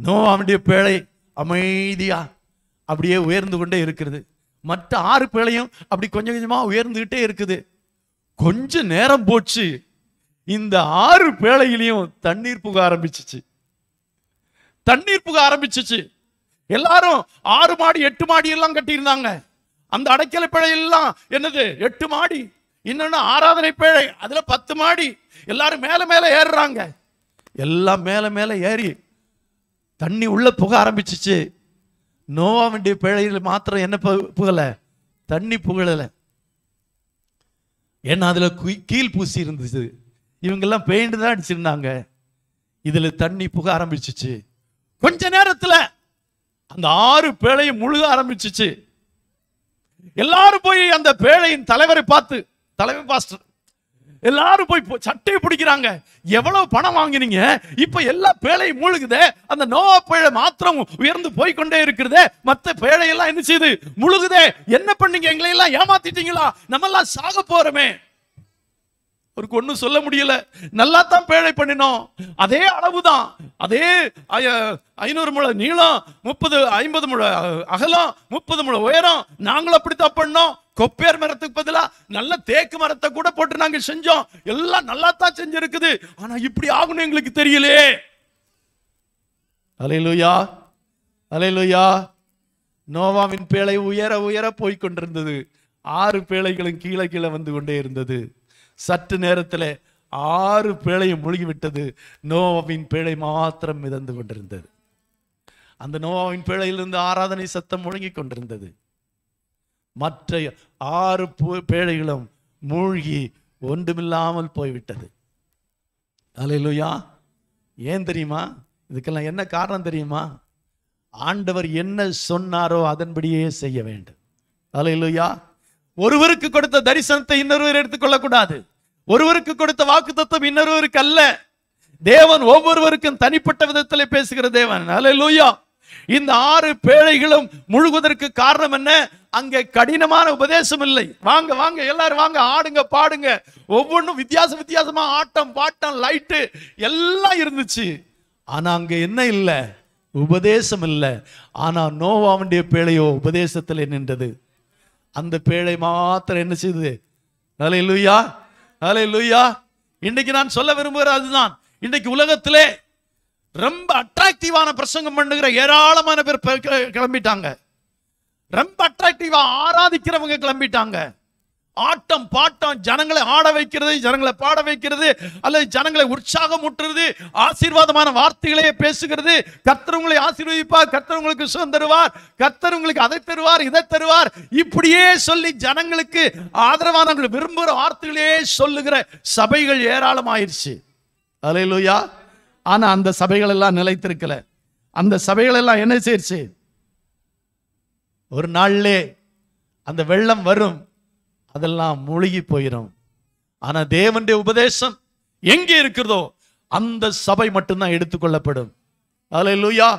நோ அவனுடைய பேழை அமைதியாக அப்படியே உயர்ந்து கொண்டே இருக்கிறது மற்ற ஆறு பிள்ளையும் அப்படி கொஞ்சம் கொஞ்சமாக உயர்ந்துக்கிட்டே இருக்குது கொஞ்ச நேரம் போச்சு இந்த ஆறு பேழையிலையும் தண்ணீர் புக ஆரம்பிச்சிச்சு தண்ணீர் புக ஆரம்பிச்சிச்சு எல்லாரும் ஆறு மாடி எட்டு மாடி எல்லாம் கட்டியிருந்தாங்க அந்த அடைக்கல பிழையெல்லாம் என்னது எட்டு மாடி இன்னொன்று ஆராதனை பிழை அதில் பத்து மாடி எல்லாரும் மேலே மேலே ஏறுறாங்க எல்லாம் மேலே மேலே ஏறி தண்ணி உள்ளே புக ஆரம்பிச்சிச்சு வேண்டிய பிழையில் மாத்திரம் என்ன புகலை தண்ணி புகழலை ஏன்னா அதில் கீழ் பூசி இருந்துச்சு இவங்கெல்லாம் பெயிண்ட் தான் அடிச்சிருந்தாங்க இதில் தண்ணி புக ஆரம்பிச்சிச்சு கொஞ்ச நேரத்தில் அந்த ஆறு பேழையும் முழுக ஆரம்பிச்சிச்சு எல்லாரும் போய் அந்த பேழையின் தலைவரை பார்த்து தலைமை பாஸ்டர் எல்லாரும் போய் சட்டையை பிடிக்கிறாங்க எவ்வளவு பணம் வாங்கினீங்க இப்ப எல்லா பேழையும் மூழ்குதே அந்த நோவா பேழை மாத்திரம் உயர்ந்து கொண்டே இருக்கிறது மத்த பேழையெல்லாம் என்ன செய்யுது முழுகுதே என்ன பண்ணீங்க எங்களை எல்லாம் ஏமாத்திட்டீங்களா நம்ம எல்லாம் சாக போறோமே அவருக்கு ஒன்றும் சொல்ல முடியல நல்லா தான் பேழை பண்ணினோம் அதே அளவு தான் அதே ஐநூறு முழ நீளம் முப்பது ஐம்பது முழ அகலம் முப்பது முழ உயரம் நாங்களும் அப்படித்தான் பண்ணோம் கொப்பேர் மரத்துக்கு பதிலாக நல்ல தேக்கு மரத்தை கூட போட்டு நாங்கள் செஞ்சோம் எல்லாம் நல்லா தான் செஞ்சிருக்குது ஆனால் இப்படி ஆகணும் எங்களுக்கு தெரியலையே அலையிலுயா அலையிலுயா நோவாவின் பேழை உயர உயர போய்கொண்டிருந்தது ஆறு பேழைகளும் கீழே கீழே வந்து கொண்டே இருந்தது சற்று நேரத்தில் ஆறு பேழையும் மூழ்கிவிட்டது நோவாவின் பேழை மாத்திரம் மிதந்து கொண்டிருந்தது அந்த நோவாவின் பேழையிலிருந்து ஆராதனை சத்தம் முழங்கி கொண்டிருந்தது மற்ற ஆறு பேழைகளும் மூழ்கி ஒன்றுமில்லாமல் போய்விட்டது அலையிலுயா ஏன் தெரியுமா இதுக்கெல்லாம் என்ன காரணம் தெரியுமா ஆண்டவர் என்ன சொன்னாரோ அதன்படியே செய்ய வேண்டும் அலையிலுயா ஒருவருக்கு கொடுத்த தரிசனத்தை இன்னொருவர் எடுத்துக்கொள்ளக்கூடாது ஒருவருக்கு கொடுத்த வாக்கு தத்துவம் இன்னொருவருக்கு அல்ல தேவன் ஒவ்வொருவருக்கும் தனிப்பட்ட விதத்தில் பேசுகிற தேவன் அலையூயா இந்த ஆறு பேழைகளும் முழுவதற்கு காரணம் என்ன அங்கே கடினமான உபதேசம் இல்லை வாங்க வாங்க எல்லாரும் வாங்க ஆடுங்க பாடுங்க ஒவ்வொன்றும் வித்தியாசம் வித்தியாசமா ஆட்டம் பாட்டம் லைட்டு எல்லாம் இருந்துச்சு ஆனா அங்க என்ன இல்லை உபதேசம் இல்லை ஆனா நோவாவுடைய பேழையோ உபதேசத்தில் நின்றது அந்த பேழை மாத்திரம் என்ன செய்யுது இல்லையா ஹலே லூயா இன்னைக்கு நான் சொல்ல விரும்புகிற அதுதான் இன்னைக்கு உலகத்திலே ரொம்ப அட்ராக்டிவான பிரசங்கம் பண்ணுகிற ஏராளமான பேர் கிளம்பிட்டாங்க ரொம்ப அட்ராக்டிவா ஆராதிக்கிறவங்க கிளம்பிட்டாங்க ஆட்டம் பாட்டம் ஜனங்களை ஆட வைக்கிறது ஜனங்களை பாட வைக்கிறது அல்லது ஜனங்களை உற்சாகம் ஊற்றுறது ஆசீர்வாதமான வார்த்தைகளையே பேசுகிறது கத்தரவங்களை உங்களை ஆசீர்வதிப்பார் கத்தரவங்களுக்கு சுகம் தருவார் கத்தரவங்களுக்கு உங்களுக்கு அதை தருவார் இதை தருவார் இப்படியே சொல்லி ஜனங்களுக்கு ஆதரவான விரும்புகிற வார்த்தைகளையே சொல்லுகிற சபைகள் ஏராளம் ஏராளமாயிருச்சு அலையிலுயா ஆனால் அந்த சபைகள் எல்லாம் நிலைத்திருக்கல அந்த சபைகள் எல்லாம் என்ன செய்யிருச்சு ஒரு நாள்லே அந்த வெள்ளம் வரும் அதெல்லாம் மூழ்கி போயிடும் ஆனால் தேவனுடைய உபதேசம் எங்கே இருக்கிறதோ அந்த சபை மட்டும்தான் எடுத்துக்கொள்ளப்படும் அதில் லூயா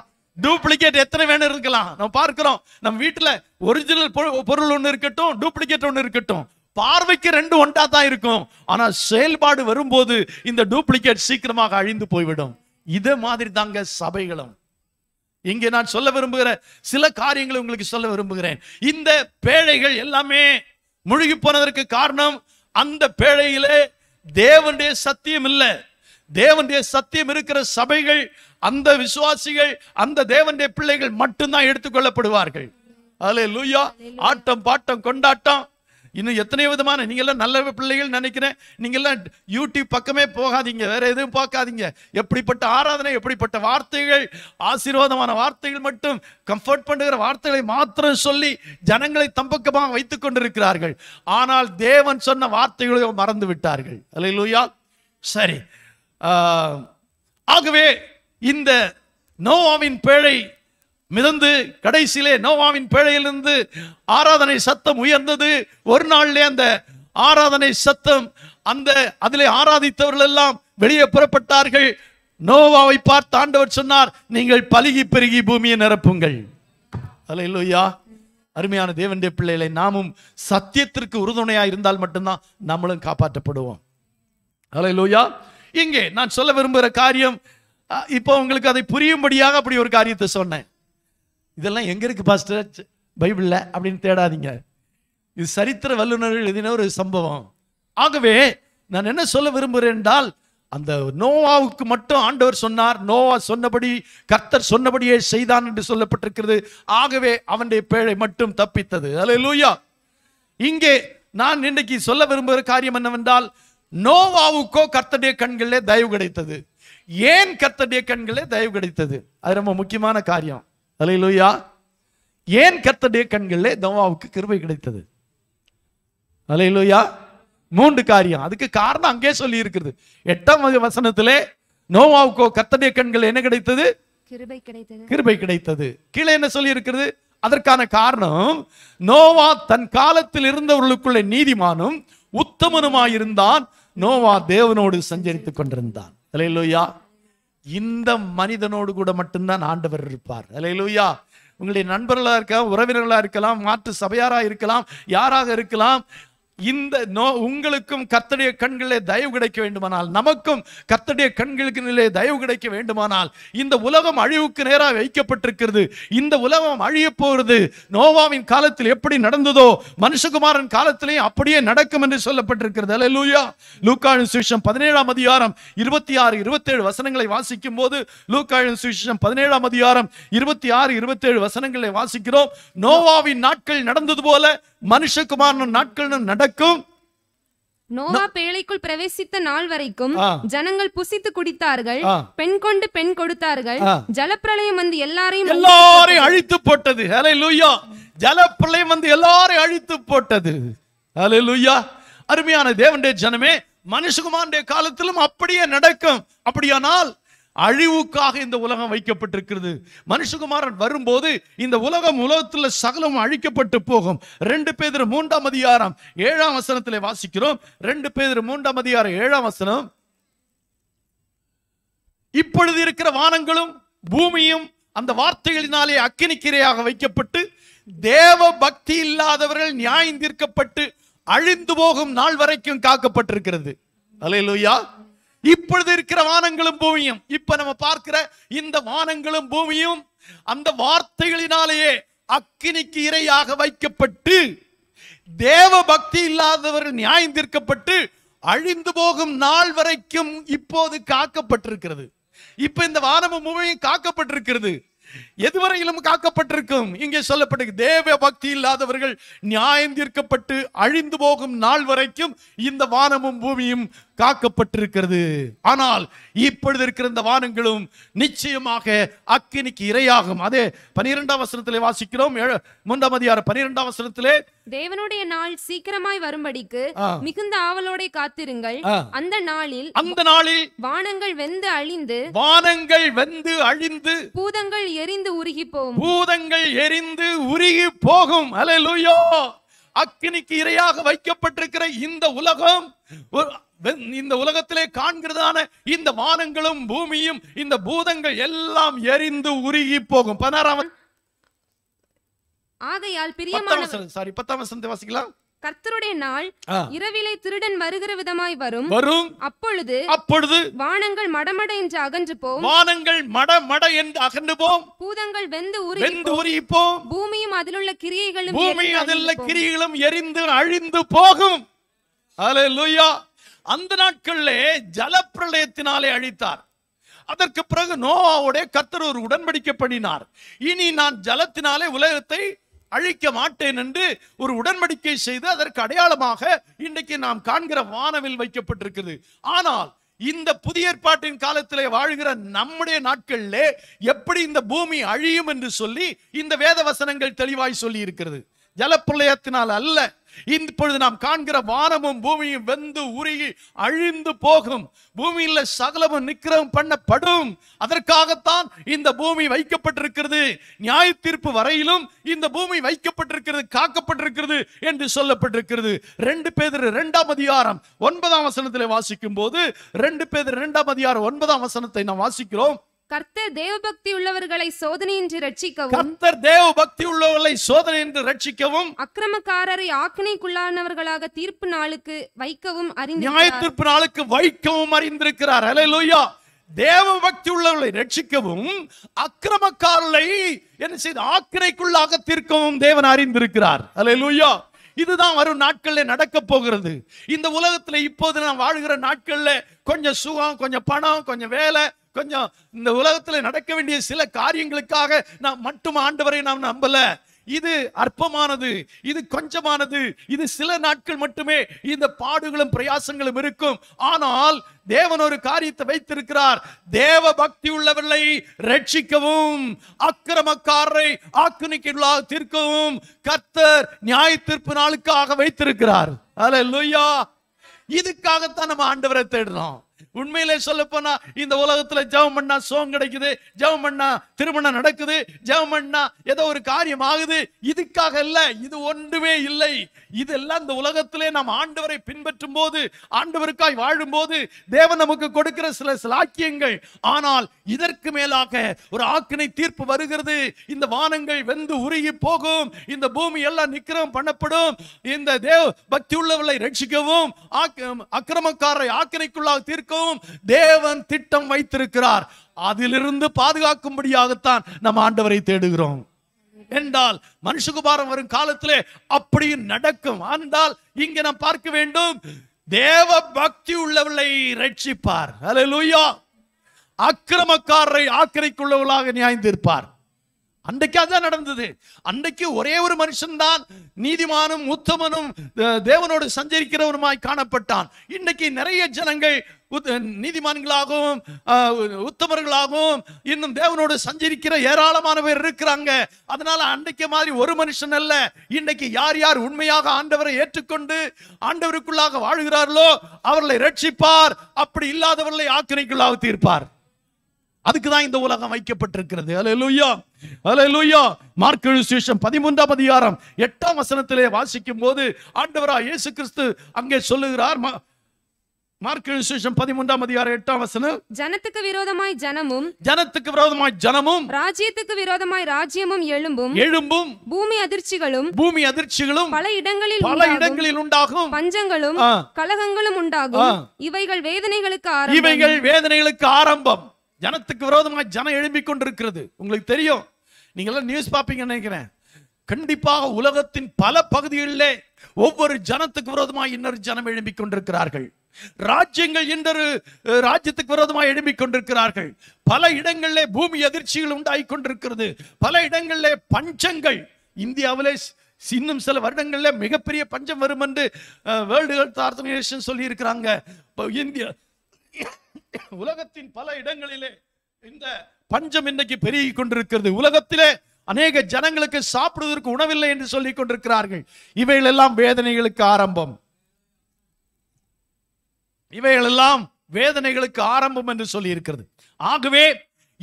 டூப்ளிகேட் எத்தனை வேணும் இருக்கலாம் நம்ம பார்க்கிறோம் நம்ம வீட்டில் ஒரிஜினல் பொருள் ஒன்று இருக்கட்டும் டூப்ளிகேட் ஒன்று இருக்கட்டும் பார்வைக்கு ரெண்டு ஒன்றா தான் இருக்கும் ஆனால் செயல்பாடு வரும்போது இந்த டூப்ளிகேட் சீக்கிரமாக அழிந்து போய்விடும் இதே மாதிரி தாங்க சபைகளும் இங்கே நான் சொல்ல விரும்புகிற சில காரியங்களை உங்களுக்கு சொல்ல விரும்புகிறேன் இந்த பேழைகள் எல்லாமே முழுகி போனதற்கு காரணம் அந்த பேழையிலே தேவனுடைய சத்தியம் இல்லை தேவனுடைய சத்தியம் இருக்கிற சபைகள் அந்த விசுவாசிகள் அந்த தேவனுடைய பிள்ளைகள் மட்டும்தான் எடுத்துக்கொள்ளப்படுவார்கள் அதுல லூயா ஆட்டம் பாட்டம் கொண்டாட்டம் இன்னும் எத்தனை விதமான நீங்கள்லாம் நல்ல பிள்ளைகள் நினைக்கிறேன் நீங்கள்லாம் யூடியூப் பக்கமே போகாதீங்க வேற எதுவும் பார்க்காதீங்க எப்படிப்பட்ட ஆராதனை எப்படிப்பட்ட வார்த்தைகள் ஆசீர்வாதமான வார்த்தைகள் மட்டும் கம்ஃபர்ட் பண்ணுகிற வார்த்தைகளை மாத்திரம் சொல்லி ஜனங்களை தம்பக்கமாக வைத்து கொண்டிருக்கிறார்கள் ஆனால் தேவன் சொன்ன வார்த்தைகளை மறந்து விட்டார்கள் அல்லையா சரி ஆகவே இந்த நோவாவின் பேழை மிதந்து கடைசியிலே நோவாவின் பேழையிலிருந்து ஆராதனை சத்தம் உயர்ந்தது ஒரு நாளிலே அந்த ஆராதனை சத்தம் அந்த அதிலே ஆராதித்தவர்கள் எல்லாம் வெளியே புறப்பட்டார்கள் நோவாவை பார்த்து ஆண்டவர் சொன்னார் நீங்கள் பலுகி பெருகி பூமியை நிரப்புங்கள் அல்ல இல்லையா அருமையான தேவனுடைய பிள்ளைகளை நாமும் சத்தியத்திற்கு உறுதுணையாக இருந்தால் மட்டும்தான் நம்மளும் காப்பாற்றப்படுவோம் அல்ல லோயா இங்கே நான் சொல்ல விரும்புகிற காரியம் இப்போ உங்களுக்கு அதை புரியும்படியாக அப்படி ஒரு காரியத்தை சொன்னேன் இதெல்லாம் எங்கே இருக்குது பாஸ்டர் பைபிளில் அப்படின்னு தேடாதீங்க இது சரித்திர வல்லுநர்கள் எழுதின ஒரு சம்பவம் ஆகவே நான் என்ன சொல்ல விரும்புகிறேன் என்றால் அந்த நோவாவுக்கு மட்டும் ஆண்டவர் சொன்னார் நோவா சொன்னபடி கர்த்தர் சொன்னபடியே செய்தான் என்று சொல்லப்பட்டிருக்கிறது ஆகவே அவனுடைய பேழை மட்டும் தப்பித்தது அலே லூயா இங்கே நான் இன்னைக்கு சொல்ல விரும்புகிற காரியம் என்னவென்றால் நோவாவுக்கோ கர்த்தடைய கண்களிலே தயவு கிடைத்தது ஏன் கர்த்தடைய கண்களே தயவு கிடைத்தது அது ரொம்ப முக்கியமான காரியம் அலை லூயா ஏன் கத்தடைய கண்களிலே தவாவுக்கு கிருபை கிடைத்தது அலை லூயா மூன்று காரியம் அதுக்கு காரணம் அங்கே சொல்லி இருக்கிறது எட்டாம் வசனத்திலே நோவாவுக்கோ கத்தடைய கண்கள் என்ன கிடைத்தது கிருபை கிடைத்தது கீழே என்ன சொல்லி இருக்கிறது அதற்கான காரணம் நோவா தன் காலத்தில் இருந்தவர்களுக்குள்ள நீதிமானும் உத்தமனுமாயிருந்தான் நோவா தேவனோடு சஞ்சரித்துக் கொண்டிருந்தான் அலையிலோயா இந்த மனிதனோடு கூட மட்டும்தான் ஆண்டவர் இருப்பார் லூயா உங்களுடைய நண்பர்களாக இருக்கலாம் உறவினர்களாக இருக்கலாம் மாற்று சபையாராக இருக்கலாம் யாராக இருக்கலாம் இந்த நோ உங்களுக்கும் கத்தடைய கண்களிலே தயவு கிடைக்க வேண்டுமானால் நமக்கும் கத்தடைய கண்களுக்கு நிலையே தயவு கிடைக்க வேண்டுமானால் இந்த உலகம் அழிவுக்கு நேராக வைக்கப்பட்டிருக்கிறது இந்த உலகம் அழிய போகிறது நோவாவின் காலத்தில் எப்படி நடந்ததோ மனுஷகுமாரன் காலத்திலேயும் அப்படியே நடக்கும் என்று சொல்லப்பட்டிருக்கிறது அல்ல லூயா லூக்காழு சுவிஷம் பதினேழாம் அதிகாரம் இருபத்தி ஆறு இருபத்தேழு வசனங்களை வாசிக்கும் போது லூக்காழு சுவிஷம் பதினேழாம் அதிகாரம் இருபத்தி ஆறு இருபத்தேழு வசனங்களை வாசிக்கிறோம் நோவாவின் நாட்கள் நடந்தது போல மனுஷகுமாரன் நாட்கள் நடக்கும் நோவா பேழைக்குள் பிரவேசித்த நாள் வரைக்கும் ஜனங்கள் புசித்து குடித்தார்கள் பெண் கொண்டு பெண் கொடுத்தார்கள் ஜலப்பிரளயம் வந்து எல்லாரையும் எல்லாரையும் அழித்து போட்டது ஹலே லூயா ஜலப்பிரளயம் வந்து எல்லாரையும் அழித்து போட்டது ஹலே லூயா அருமையான தேவனுடைய ஜனமே மனுஷகுமாரனுடைய காலத்திலும் அப்படியே நடக்கும் அப்படியானால் அழிவுக்காக இந்த உலகம் வைக்கப்பட்டிருக்கிறது மனுஷகுமாரன் வரும்போது இந்த உலகம் உலகத்தில் சகலம் அழிக்கப்பட்டு போகும் ரெண்டு பேர் மூன்றாம் அதிகாரம் ஏழாம் வசனத்தில் வாசிக்கிறோம் ரெண்டு பேர் மூன்றாம் அதிகாரம் ஏழாம் வசனம் இப்பொழுது இருக்கிற வானங்களும் பூமியும் அந்த வார்த்தைகளினாலே அக்கினிக்கிரையாக வைக்கப்பட்டு தேவ பக்தி இல்லாதவர்கள் நியாயம் தீர்க்கப்பட்டு அழிந்து போகும் நாள் வரைக்கும் காக்கப்பட்டிருக்கிறது அலையலோயா இப்பொழுது இருக்கிற வானங்களும் பூமியும் இப்ப நம்ம பார்க்கிற இந்த வானங்களும் பூமியும் அந்த வார்த்தைகளினாலேயே அக்கினிக்கு இரையாக வைக்கப்பட்டு தேவ பக்தி இல்லாதவர்கள் நியாயம் தீர்க்கப்பட்டு அழிந்து போகும் நாள் வரைக்கும் இப்போது காக்கப்பட்டிருக்கிறது இப்ப இந்த வானமும் பூமியும் காக்கப்பட்டிருக்கிறது எதுவரையிலும் காக்கப்பட்டிருக்கும் இங்கே சொல்லப்பட்டு தேவ பக்தி இல்லாதவர்கள் நியாயம் தீர்க்கப்பட்டு அழிந்து போகும் நாள் வரைக்கும் இந்த வானமும் பூமியும் காக்கப்பட்டிருக்கிறது ஆனால் இப்பொழுது இருக்கிற இந்த வானங்களும் நிச்சயமாக அக்கினிக்கு இரையாகும் அதே பனிரெண்டாம் வசனத்திலே வாசிக்கிறோம் மூன்றாம் அதிகார பனிரெண்டாம் வசனத்திலே தேவனுடைய நாள் சீக்கிரமாய் வரும்படிக்கு மிகுந்த ஆவலோட காத்திருங்கள் அந்த நாளில் அந்த நாளில் வானங்கள் வெந்து அழிந்து வானங்கள் வெந்து அழிந்து பூதங்கள் எரிந்து உருகி போகும் பூதங்கள் எரிந்து உருகி போகும் அலையலூயோ அக்கினிக்கு இரையாக வைக்கப்பட்டிருக்கிற இந்த உலகம் இந்த உலகத்திலே காண்கிறதான இந்த வானங்களும் பூமியும் இந்த பூதங்கள் எல்லாம் எரிந்து உருகி போகும் பதினாறாம் ஆகையால் பிரியமான சாரி பத்தாம் வாசிக்கலாம் கர்த்தருடைய நாள் இரவிலே திருடன் வருகிற விதமாய் வரும் வரும் அப்பொழுது அப்பொழுது வானங்கள் மடமட என்று அகன்று போம் வானங்கள் மடமட என்று அகன்று போம் பூதங்கள் வெந்து வெந்து உருகி பூமியும் அதில் உள்ள கிரியைகளும் பூமியும் அதில் உள்ள கிரியைகளும் எரிந்து அழிந்து போகும் அலே அந்த நாட்களிலே ஜலப்பிரளயத்தினாலே அழித்தார் அதற்கு பிறகு நோவாவுடைய கத்தர் ஒரு உடன்படிக்கை பண்ணினார் இனி நான் ஜலத்தினாலே உலகத்தை அழிக்க மாட்டேன் என்று ஒரு உடன்படிக்கை செய்து அதற்கு அடையாளமாக இன்றைக்கு நாம் காண்கிற வானவில் வைக்கப்பட்டிருக்கிறது ஆனால் இந்த புதிய ஏற்பாட்டின் காலத்திலே வாழ்கிற நம்முடைய நாட்களிலே எப்படி இந்த பூமி அழியும் என்று சொல்லி இந்த வேத வசனங்கள் தெளிவாய் சொல்லி இருக்கிறது ஜலப்பிரளயத்தினால் அல்ல இப்பொழுது நாம் காண்கிற வானமும் பூமியும் வெந்து உருகி அழிந்து போகும் பூமியில் சகலமும் நிக்கிரம் பண்ணப்படும் அதற்காகத்தான் இந்த பூமி வைக்கப்பட்டிருக்கிறது நியாய தீர்ப்பு வரையிலும் இந்த பூமி வைக்கப்பட்டிருக்கிறது காக்கப்பட்டிருக்கிறது என்று சொல்லப்பட்டிருக்கிறது ரெண்டு பேர் இரண்டாம் அதிகாரம் ஒன்பதாம் வசனத்தில் வாசிக்கும் போது ரெண்டு பேர் இரண்டாம் அதிகாரம் ஒன்பதாம் வசனத்தை நாம் வாசிக்கிறோம் கர்த்தர் தேவ பக்தி உள்ளவர்களை சோதனையின்றி ரட்சிக்கவும் கர்த்தர் தேவ பக்தி உள்ளவர்களை சோதனையின்றி ரட்சிக்கவும் அக்கிரமக்காரரை ஆக்கினைக்குள்ளானவர்களாக தீர்ப்பு நாளுக்கு வைக்கவும் அறிந்து நியாய தீர்ப்பு நாளுக்கு வைக்கவும் அறிந்திருக்கிறார் ஹalleluya தேவ பக்தி உள்ளவர்களை ரட்சிக்கவும் அக்கிரமக்காரர்களை என்ன செய்து ஆக்கிரைக்குள்ளாக தீர்க்கவும் தேவன் அறிந்திருக்கிறார் ஹalleluya இதுதான் வரும் நாட்கள்ல நடக்க போகிறது இந்த உலகத்துல இப்போது நான் வாழ்கிற நாட்கள்ல கொஞ்சம் சுகம் கொஞ்சம் பணம் கொஞ்சம் வேலை கொஞ்சம் இந்த உலகத்தில் நடக்க வேண்டிய சில காரியங்களுக்காக நாம் மட்டும் ஆண்டவரை நாம் நம்பல இது அற்பமானது இது கொஞ்சமானது இது சில நாட்கள் மட்டுமே இந்த பாடுகளும் பிரயாசங்களும் இருக்கும் ஆனால் தேவன் ஒரு காரியத்தை வைத்திருக்கிறார் தேவ பக்தி உள்ளவர்களை ரட்சிக்கவும் அக்கிரமக்காரரை ஆக்கிரமிக்க தீர்க்கவும் கர்த்தர் நியாய தீர்ப்பு நாளுக்காக வைத்திருக்கிறார் அல்ல இதுக்காகத்தான் நம்ம ஆண்டவரை தேடுறோம் உண்மையிலே சொல்ல போனா இந்த உலகத்துல ஜெபம் பண்ணா சோம் கிடைக்குது ஜவம் பண்ணா திருமணம் நடக்குது ஜவம் பண்ணா ஏதோ ஒரு காரியம் ஆகுது இதுக்காக இல்ல இது ஒன்றுமே இல்லை இதெல்லாம் இந்த உலகத்திலே நாம் ஆண்டவரை பின்பற்றும் போது ஆண்டவருக்காய் வாழும் போது தேவன் நமக்கு கொடுக்கிற சில சிலாக்கியங்கள் ஆனால் இதற்கு மேலாக ஒரு ஆக்கினை தீர்ப்பு வருகிறது இந்த வானங்கள் வெந்து உருகி போகும் இந்த பூமி எல்லாம் நிக்கிரம் பண்ணப்படும் இந்த தேவ பக்தி உள்ளவர்களை ரட்சிக்கவும் அக்கிரமக்காரரை ஆக்கினைக்குள்ளாக தீர்க்கவும் சம்பவம் தேவன் திட்டம் வைத்திருக்கிறார் அதிலிருந்து பாதுகாக்கும்படியாகத்தான் நம்ம ஆண்டவரை தேடுகிறோம் என்றால் மனுஷகுமாரம் வரும் காலத்திலே அப்படி நடக்கும் ஆனால் இங்க நாம் பார்க்க வேண்டும் தேவ பக்தி உள்ளவர்களை ரட்சிப்பார் அக்கிரமக்காரரை ஆக்கிரைக்குள்ளவர்களாக நியாயந்திருப்பார் அன்றைக்கு அதுதான் நடந்தது அன்றைக்கு ஒரே ஒரு மனுஷன் தான் நீதிமானும் உத்தமனும் தேவனோடு சஞ்சரிக்கிறவருமாய் காணப்பட்டான் இன்னைக்கு நிறைய ஜனங்கள் நீதிமான்களாகவும் உத்தமர்களாகவும் இன்னும் தேவனோடு சஞ்சரிக்கிற ஏராளமான பேர் இருக்கிறாங்க அதனால அன்றைக்கு மாதிரி ஒரு மனுஷன் அல்ல இன்னைக்கு யார் யார் உண்மையாக ஆண்டவரை ஏற்றுக்கொண்டு ஆண்டவருக்குள்ளாக வாழ்கிறார்களோ அவர்களை ரட்சிப்பார் அப்படி இல்லாதவர்களை ஆக்கினைக்குள்ளாக தீர்ப்பார் அதுக்கு தான் இந்த உலகம் வைக்கப்பட்டிருக்கிறது அலையலூயா அலையலூயா மார்க் சுவிசேஷம் பதிமூன்றாம் அதிகாரம் எட்டாம் வசனத்திலே வாசிக்கும் போது ஆண்டவரா இயேசு கிறிஸ்து அங்கே சொல்லுகிறார் மார்க் சுவிசேஷம் பதிமூன்றாம் அதிகாரம் எட்டாம் வசனம் ஜனத்துக்கு விரோதமாய் ஜனமும் ஜனத்துக்கு விரோதமாய் ஜனமும் ராஜ்யத்துக்கு விரோதமாய் ராஜ்யமும் எழும்பும் எழும்பும் பூமி அதிர்ச்சிகளும் பூமி அதிர்ச்சிகளும் பல இடங்களில் பல இடங்களில் உண்டாகும் பஞ்சங்களும் கலகங்களும் உண்டாகும் இவைகள் வேதனைகளுக்கு இவைகள் வேதனைகளுக்கு ஆரம்பம் ஜனத்துக்கு விரோதமாக ஜனம் எழும்பிக் கொண்டிருக்கிறது உங்களுக்கு தெரியும் எல்லாம் நியூஸ் பார்ப்பீங்கன்னு நினைக்கிறேன் கண்டிப்பாக உலகத்தின் பல பகுதிகளிலே ஒவ்வொரு ஜனத்துக்கு விரோதமாக இன்னொரு ஜனம் எழும்பிக் கொண்டிருக்கிறார்கள் ராஜ்யங்கள் இன்னொரு ராஜ்யத்துக்கு விரோதமாக எழுப்பிக் கொண்டிருக்கிறார்கள் பல இடங்களிலே பூமி அதிர்ச்சிகள் உண்டாகி கொண்டிருக்கிறது பல இடங்களிலே பஞ்சங்கள் இந்தியாவிலே இன்னும் சில வருடங்களில் மிகப்பெரிய பஞ்சம் வரும் என்று வேர்ல்டு ஹெல்த் ஆர்கனைசேஷன் சொல்லி இருக்கிறாங்க இந்தியா உலகத்தின் பல இடங்களிலே இந்த பஞ்சம் இன்னைக்கு பெருகி கொண்டிருக்கிறது உலகத்திலே அநேக ஜனங்களுக்கு சாப்பிடுவதற்கு உணவில்லை என்று சொல்லிக் கொண்டிருக்கிறார்கள் இவைகளெல்லாம் வேதனைகளுக்கு ஆரம்பம் இவைகளெல்லாம் வேதனைகளுக்கு ஆரம்பம் என்று சொல்லி இருக்கிறது ஆகவே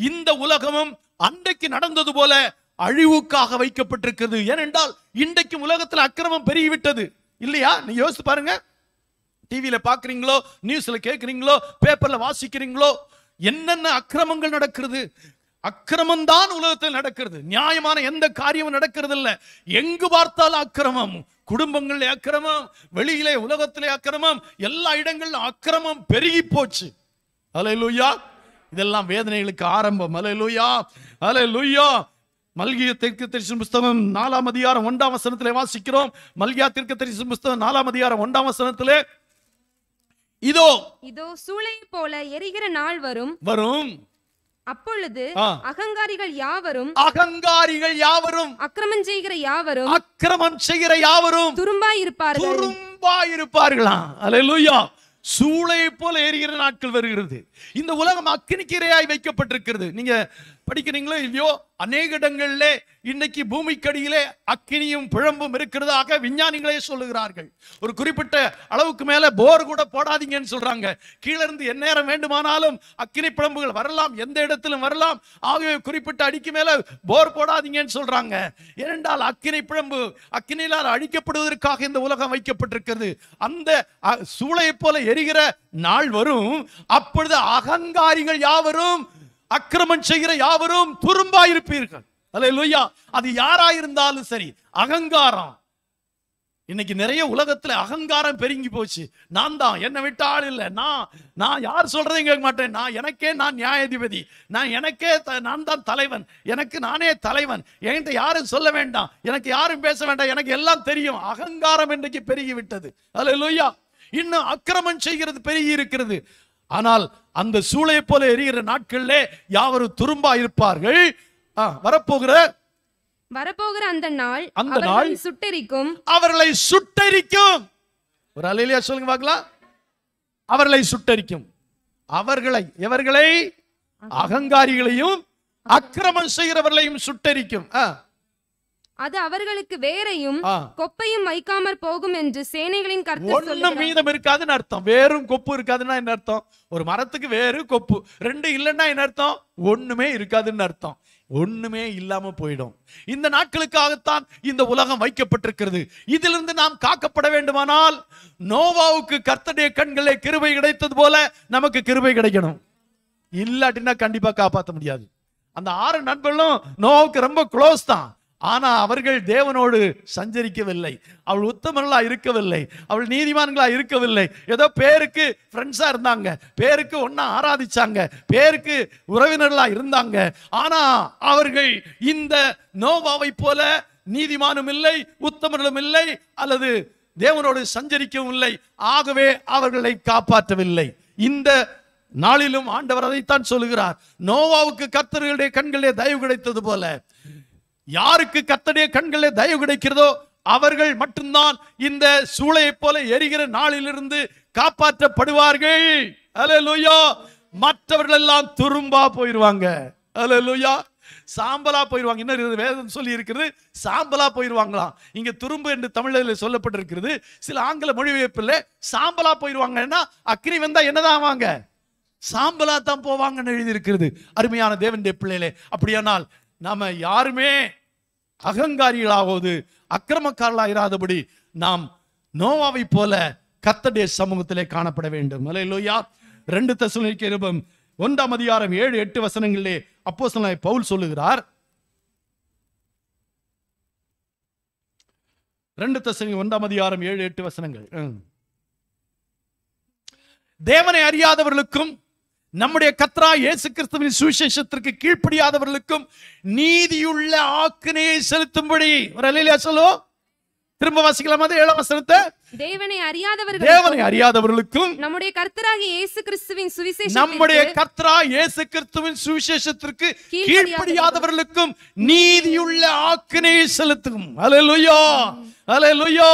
இந்த உலகமும் அன்றைக்கு நடந்தது போல அழிவுக்காக வைக்கப்பட்டிருக்கிறது ஏனென்றால் இன்றைக்கு உலகத்தில் அக்கிரமம் பெருகிவிட்டது இல்லையா நீ யோசித்து பாருங்க டிவியில் பார்க்குறீங்களோ நியூஸில் கேட்குறீங்களோ பேப்பரில் வாசிக்கிறீங்களோ என்னென்ன அக்கிரமங்கள் நடக்கிறது அக்கிரமம் தான் உலகத்தில் நடக்கிறது நியாயமான எந்த காரியமும் நடக்கிறது இல்லை எங்கு பார்த்தாலும் அக்கிரமம் குடும்பங்களிலே அக்கிரமம் வெளியிலே உலகத்திலே அக்கிரமம் எல்லா இடங்களிலும் அக்கிரமம் பெருகி போச்சு அலை லூயா இதெல்லாம் வேதனைகளுக்கு ஆரம்பம் அலை லூயா அலை லூயா மல்கிய தெற்கு தரிசன புஸ்தகம் நாலாம் அதிகாரம் ஒன்றாம் வசனத்திலே வாசிக்கிறோம் மல்கியா தெற்கு தரிசன புஸ்தகம் நாலாம் அதிகாரம் ஒன்றாம் வசனத்திலே இதோ இதோ சூளை போல எரிகிற நாள் வரும் வரும் அப்பொழுது அகங்காரிகள் யாவரும் அகங்காரிகள் யாவரும் அக்கிரமம் செய்கிற யாவரும் அக்கிரமம் செய்கிற யாவரும் துரும்பா இருப்பார்கள் துரும்பா இருப்பார்களாம் அலையலூயா சூளை போல எரிகிற நாட்கள் வருகிறது இந்த உலகம் அக்னிக்கிரையாய் வைக்கப்பட்டிருக்கிறது நீங்க படிக்கிறீங்களோ இல்லையோ அநேக இடங்களில் இன்னைக்கு பூமிக்கடியிலே அக்கினியும் பிழம்பும் இருக்கிறதாக விஞ்ஞானிகளே சொல்லுகிறார்கள் ஒரு குறிப்பிட்ட அளவுக்கு மேல போர் கூட போடாதீங்கன்னு சொல்றாங்க கீழே இருந்து எந்நேரம் வேண்டுமானாலும் அக்கினி பிழம்புகள் வரலாம் எந்த இடத்திலும் வரலாம் ஆகவே குறிப்பிட்ட அடிக்கு மேல போர் போடாதீங்கன்னு சொல்றாங்க ஏனென்றால் அக்கினி பிழம்பு அக்கினியால் அழிக்கப்படுவதற்காக இந்த உலகம் வைக்கப்பட்டிருக்கிறது அந்த சூளையை போல எரிகிற நாள் வரும் அப்பொழுது அகங்காரிகள் யாவரும் அக்கிரமம் செய்கிற யாவரும் துரும்பா இருப்பீர்கள் அல்ல லுய்யா அது யாரா இருந்தாலும் சரி அகங்காரம் இன்னைக்கு நிறைய உலகத்துல அகங்காரம் பெருங்கி போச்சு நான் தான் என்னை விட்டால் இல்லை நான் நான் யார் சொல்றதையும் கேட்க மாட்டேன் நான் எனக்கே நான் நியாயாதிபதி நான் எனக்கே நான் தான் தலைவன் எனக்கு நானே தலைவன் என்கிட்ட யாரும் சொல்ல வேண்டாம் எனக்கு யாரும் பேச வேண்டாம் எனக்கு எல்லாம் தெரியும் அகங்காரம் இன்றைக்கு பெருகி விட்டது அல்ல லுய்யா இன்னும் அக்கிரமம் செய்கிறது பெருகி இருக்கிறது ஆனால் அந்த சூளை போல எரிகிற நாட்கள்ல யாவரும் துரும்பா இருப்பார்கள் வரப்போகிற வரப்போகிற அந்த நாள் அந்த நாள் சுட்டெரிக்கும் அவர்களை சுட்டரிக்கும் ஒரு அலையிலேயே சொல்லுங்க பாக்கலாம் அவர்களை சுட்டரிக்கும் அவர்களை இவர்களை அகங்காரிகளையும் அக்கிரமம் செய்கிறவர்களையும் சுட்டரிக்கும் ஆஹ் அது அவர்களுக்கு வேறையும் கொப்பையும் வைக்காமற் போகும் என்று சேனைகளின் கருத்து ஒண்ணும் மீதம் இருக்காதுன்னு அர்த்தம் வேறும் கொப்பு இருக்காதுன்னா என்ன அர்த்தம் ஒரு மரத்துக்கு வேறு கொப்பு ரெண்டு இல்லைன்னா என்ன அர்த்தம் ஒண்ணுமே இருக்காதுன்னு அர்த்தம் ஒண்ணுமே இல்லாம போயிடும் இந்த நாட்களுக்காகத்தான் இந்த உலகம் வைக்கப்பட்டிருக்கிறது இதிலிருந்து நாம் காக்கப்பட வேண்டுமானால் நோவாவுக்கு கர்த்தடைய கண்களே கிருபை கிடைத்தது போல நமக்கு கிருபை கிடைக்கணும் இல்லாட்டினா கண்டிப்பா காப்பாற்ற முடியாது அந்த ஆறு நண்பர்களும் நோவுக்கு ரொம்ப க்ளோஸ் தான் ஆனா அவர்கள் தேவனோடு சஞ்சரிக்கவில்லை அவள் உத்தமர்களா இருக்கவில்லை அவள் நீதிமான்களா இருக்கவில்லை ஏதோ பேருக்கு ஃப்ரெண்ட்ஸா இருந்தாங்க பேருக்கு ஒன்னா ஆராதிச்சாங்க பேருக்கு உறவினர்களா இருந்தாங்க ஆனா அவர்கள் இந்த நோவாவை போல நீதிமானும் இல்லை உத்தமர்களும் இல்லை அல்லது தேவனோடு சஞ்சரிக்கவும் இல்லை ஆகவே அவர்களை காப்பாற்றவில்லை இந்த நாளிலும் ஆண்டவர் அதைத்தான் சொல்லுகிறார் நோவாவுக்கு கர்த்தர்களுடைய கண்களே தயவு கிடைத்தது போல யாருக்கு கத்தடைய கண்களில் தயவு கிடைக்கிறதோ அவர்கள் மட்டும்தான் இந்த சூளையை போல எரிகிற நாளிலிருந்து காப்பாற்றப்படுவார்கள் மற்றவர்கள் எல்லாம் துரும்பா போயிருவாங்க சாம்பலா போயிருவாங்க இன்னும் வேதம் சொல்லி இருக்கிறது சாம்பலா போயிருவாங்களாம் இங்க துரும்பு என்று தமிழில் சொல்லப்பட்டிருக்கிறது சில ஆங்கில மொழிபெயர்ப்பில் சாம்பலா போயிருவாங்க அக்னி வந்தா என்னதான் ஆவாங்க சாம்பலா தான் போவாங்கன்னு எழுதியிருக்கிறது அருமையான தேவன் பிள்ளைகளே அப்படியானால் நம்ம யாருமே அகங்காரிகளாவது இராதபடி நாம் நோவாவை போல கத்தடைய சமூகத்திலே காணப்பட வேண்டும் இல்லையா ரெண்டு தசுனிக்கு ஒன்றாம் அதிகாரம் ஏழு எட்டு வசனங்களிலே அப்போ பவுல் சொல்லுகிறார் ரெண்டு தசனி ஒன்றாம் அதிகாரம் ஏழு எட்டு வசனங்கள் தேவனை அறியாதவர்களுக்கும் நம்முடைய கத்ரா இயேசு கிறிஸ்துவின் சுவிசேஷத்திற்கு கீழ்ப்படியாதவர்களுக்கும் நீதியுள்ள ஆக்கினையை செலுத்தும்படி சொல்லுவோம் திரும்ப வாசிக்கலாம் அது ஏழாம் வசனத்தை தேவனை அறியாதவர்கள் தேவனை அறியாதவர்களுக்கும் நம்முடைய கர்த்தராகிய இயேசு கிறிஸ்துவின் சுவிசேஷம் நம்முடைய கர்த்தரா இயேசு கிறிஸ்துவின் சுவிசேஷத்திற்கு கீழ்ப்படியாதவர்களுக்கும் நீதியுள்ள ஆக்கினையை செலுத்தும் அலையலுயா அலையலுயா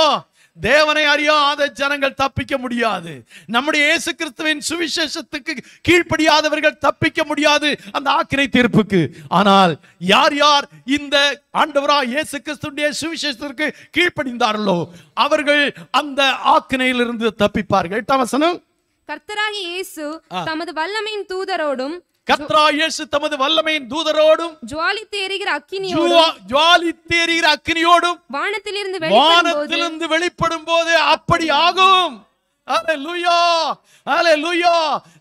தேவனை அறியாத ஜனங்கள் தப்பிக்க முடியாது நம்முடைய இயேசு கிறிஸ்துவின் சுவிசேஷத்துக்கு கீழ்ப்படியாதவர்கள் தப்பிக்க முடியாது அந்த ஆக்கிரை தீர்ப்புக்கு ஆனால் யார் யார் இந்த ஆண்டவரா இயேசு கிறிஸ்துடைய சுவிசேஷத்திற்கு கீழ்ப்படிந்தார்களோ அவர்கள் அந்த ஆக்கினையிலிருந்து தப்பிப்பார்கள் எட்டாம் வசனம் கர்த்தராகி இயேசு தமது வல்லமையின் தூதரோடும் கத்ரா இயேசு தமது வல்லமையின் தூதரோடும் ஜுவாலித்து எரிகிற அக்கினியோடும் ஜுவாலித்து எரிகிற அக்கினியோடும் வானத்திலிருந்து வானத்திலிருந்து வெளிப்படும் போது அப்படி ஆகும்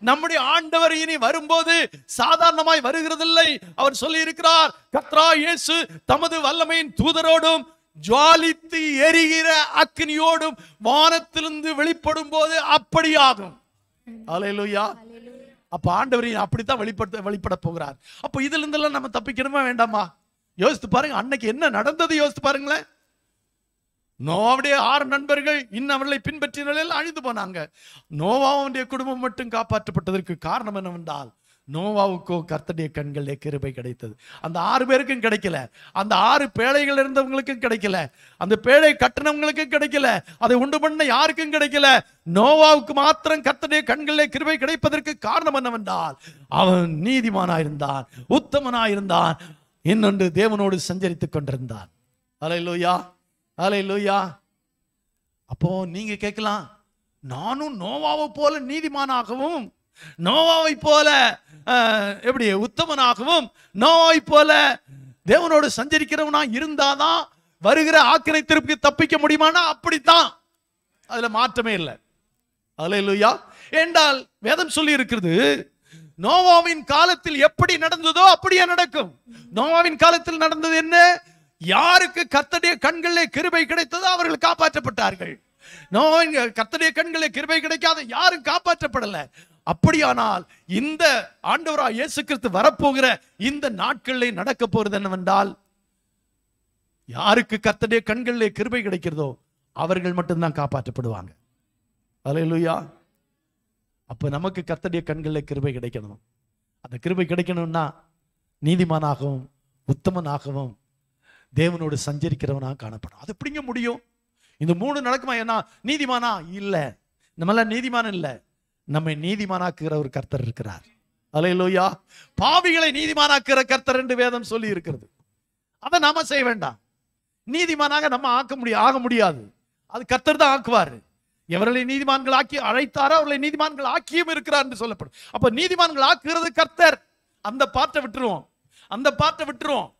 நம்முடைய ஆண்டவர் இனி வரும்போது சாதாரணமாய் வருகிறதில்லை அவர் சொல்லி இருக்கிறார் கத்ரா இயேசு தமது வல்லமையின் தூதரோடும் ஜுவாலித்து எரிகிற அக்னியோடும் வானத்திலிருந்து வெளிப்படும் போது அப்படியாகும் அலையலுயா அப்போ ஆண்டவர் அப்படித்தான் வெளிப்படுத்த வெளிப்பட போகிறார் அப்போ இருந்தெல்லாம் நம்ம தப்பிக்கணுமா வேண்டாமா யோசித்து பாருங்க அன்னைக்கு என்ன நடந்தது யோசித்து பாருங்களேன் நோவாவுடைய ஆறு நண்பர்கள் இன்னும் அவர்களை பின்பற்றினால் அழிந்து போனாங்க நோவாவுடைய குடும்பம் மட்டும் காப்பாற்றப்பட்டதற்கு காரணம் என்னவென்றால் நோவாவுக்கோ கர்த்தடைய கண்களிலே கிருபை கிடைத்தது அந்த ஆறு பேருக்கும் கிடைக்கல அந்த ஆறு பேழைகள் இருந்தவங்களுக்கும் கிடைக்கல அந்த பேழை கட்டினவங்களுக்கும் கிடைக்கல அதை உண்டு பண்ண யாருக்கும் கிடைக்கல நோவாவுக்கு மாத்திரம் கர்த்தடைய கண்களிலே கிருபை கிடைப்பதற்கு காரணம் என்னவென்றால் அவன் நீதிமானாயிருந்தான் உத்தமனாயிருந்தான் இன்னொன்று தேவனோடு சஞ்சரித்துக் கொண்டிருந்தான் அலை லூயா அலை லூயா அப்போ நீங்க கேட்கலாம் நானும் நோவாவை போல நீதிமானாகவும் நோவாவை போல எப்படி உத்தமனாகவும் நோய் போல தேவனோடு சஞ்சரிக்கிறவனா இருந்தாதான் வருகிற திருப்பி தப்பிக்க முடியுமானா அப்படித்தான் அதுல மாற்றமே இல்லை அதுல இல்லையா என்றால் வேதம் சொல்லி இருக்கிறது நோவாவின் காலத்தில் எப்படி நடந்ததோ அப்படியே நடக்கும் நோவாவின் காலத்தில் நடந்தது என்ன யாருக்கு கத்தடைய கண்களிலே கிருபை கிடைத்ததோ அவர்கள் காப்பாற்றப்பட்டார்கள் நோவின் கத்தடைய கண்களிலே கிருபை கிடைக்காத யாரும் காப்பாற்றப்படல அப்படியானால் இந்த ஆண்டவரா இயேசு கிறிஸ்து வரப்போகிற இந்த நாட்களில் நடக்க போகிறது என்னவென்றால் யாருக்கு கத்தடைய கண்களிலே கிருபை கிடைக்கிறதோ அவர்கள் மட்டும்தான் காப்பாற்றப்படுவாங்க அலையலுயா அப்போ நமக்கு கத்தடைய கண்களில் கிருபை கிடைக்கணும் அந்த கிருபை கிடைக்கணும்னா நீதிமானாகவும் உத்தமனாகவும் தேவனோடு சஞ்சரிக்கிறவனாக காணப்படும் அது எப்படிங்க முடியும் இந்த மூணு நடக்குமா ஏன்னா நீதிமானா இல்லை நம்மளாம் நீதிமானம் இல்லை நம்மை நீதிமானாக்குகிற ஒரு கர்த்தர் இருக்கிறார் அலையிலோயா பாவிகளை நீதிமானாக்குற கர்த்தர் என்று வேதம் சொல்லி இருக்கிறது அதை நாம செய்ய வேண்டாம் நீதிமானாக நம்ம ஆக்க முடியும் ஆக முடியாது அது கர்த்தர் தான் ஆக்குவார் எவர்களை நீதிமான்கள் ஆக்கி அழைத்தாரோ அவர்களை நீதிமான்கள் ஆக்கியும் இருக்கிறார் என்று சொல்லப்படும் அப்ப நீதிமான்கள் ஆக்குகிறது கர்த்தர் அந்த பாட்டை விட்டுருவோம் அந்த பாட்டை விட்டுருவோம்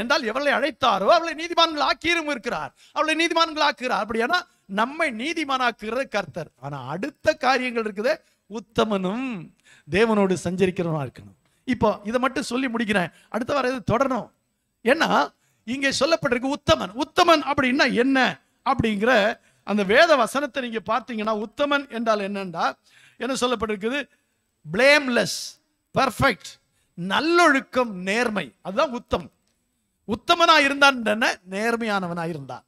என்றால் எவர்களை அழைத்தாரோ அவளை நீதிமான்கள் ஆக்கியும் இருக்கிறார் அவளை நீதிமான்கள் ஆக்குகிறார் அப்படியானா நம்மை நீதிமானாக்குறது கர்த்தர் ஆனா அடுத்த காரியங்கள் இருக்குது உத்தமனும் தேவனோடு சஞ்சரிக்கிறவனா இருக்கணும் இப்போ இதை மட்டும் சொல்லி முடிக்கிறேன் அடுத்த வாரம் இது தொடரணும் ஏன்னா இங்கே சொல்லப்பட்டிருக்கு உத்தமன் உத்தமன் அப்படின்னா என்ன அப்படிங்கிற அந்த வேத வசனத்தை நீங்க பார்த்தீங்கன்னா உத்தமன் என்றால் என்னண்டா என்ன சொல்லப்பட்டிருக்குது பிளேம்லெஸ் பர்ஃபெக்ட் நல்லொழுக்கம் நேர்மை அதுதான் உத்தம் உத்தமனா இருந்தான் என்ன நேர்மையானவனா இருந்தான்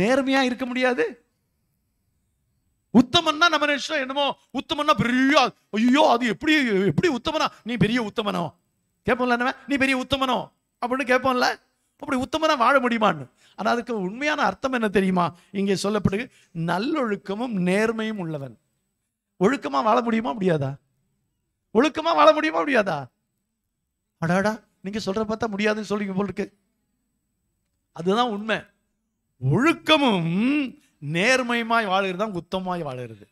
நேர்மையா இருக்க முடியாது உத்தமன்னா நம்ம நினைச்சோம் என்னமோ உத்தமன்னா பெரிய ஐயோ அது எப்படி எப்படி உத்தமனா நீ பெரிய உத்தமனோ கேட்போம்ல என்ன நீ பெரிய உத்தமனோ அப்படின்னு கேட்போம்ல அப்படி உத்தமனா வாழ முடியுமான்னு ஆனால் அதுக்கு உண்மையான அர்த்தம் என்ன தெரியுமா இங்கே சொல்லப்படுது நல்லொழுக்கமும் நேர்மையும் உள்ளவன் ஒழுக்கமாக வாழ முடியுமா முடியாதா ஒழுக்கமாக வாழ முடியுமா முடியாதா அடாடா நீங்கள் சொல்கிற பார்த்தா முடியாதுன்னு சொல்லிங்க போல் இருக்கு அதுதான் உண்மை ஒழுக்கமும் நேர்மையமாய் வாழ்கிறது தான் உத்தமாய் வாழ்கிறது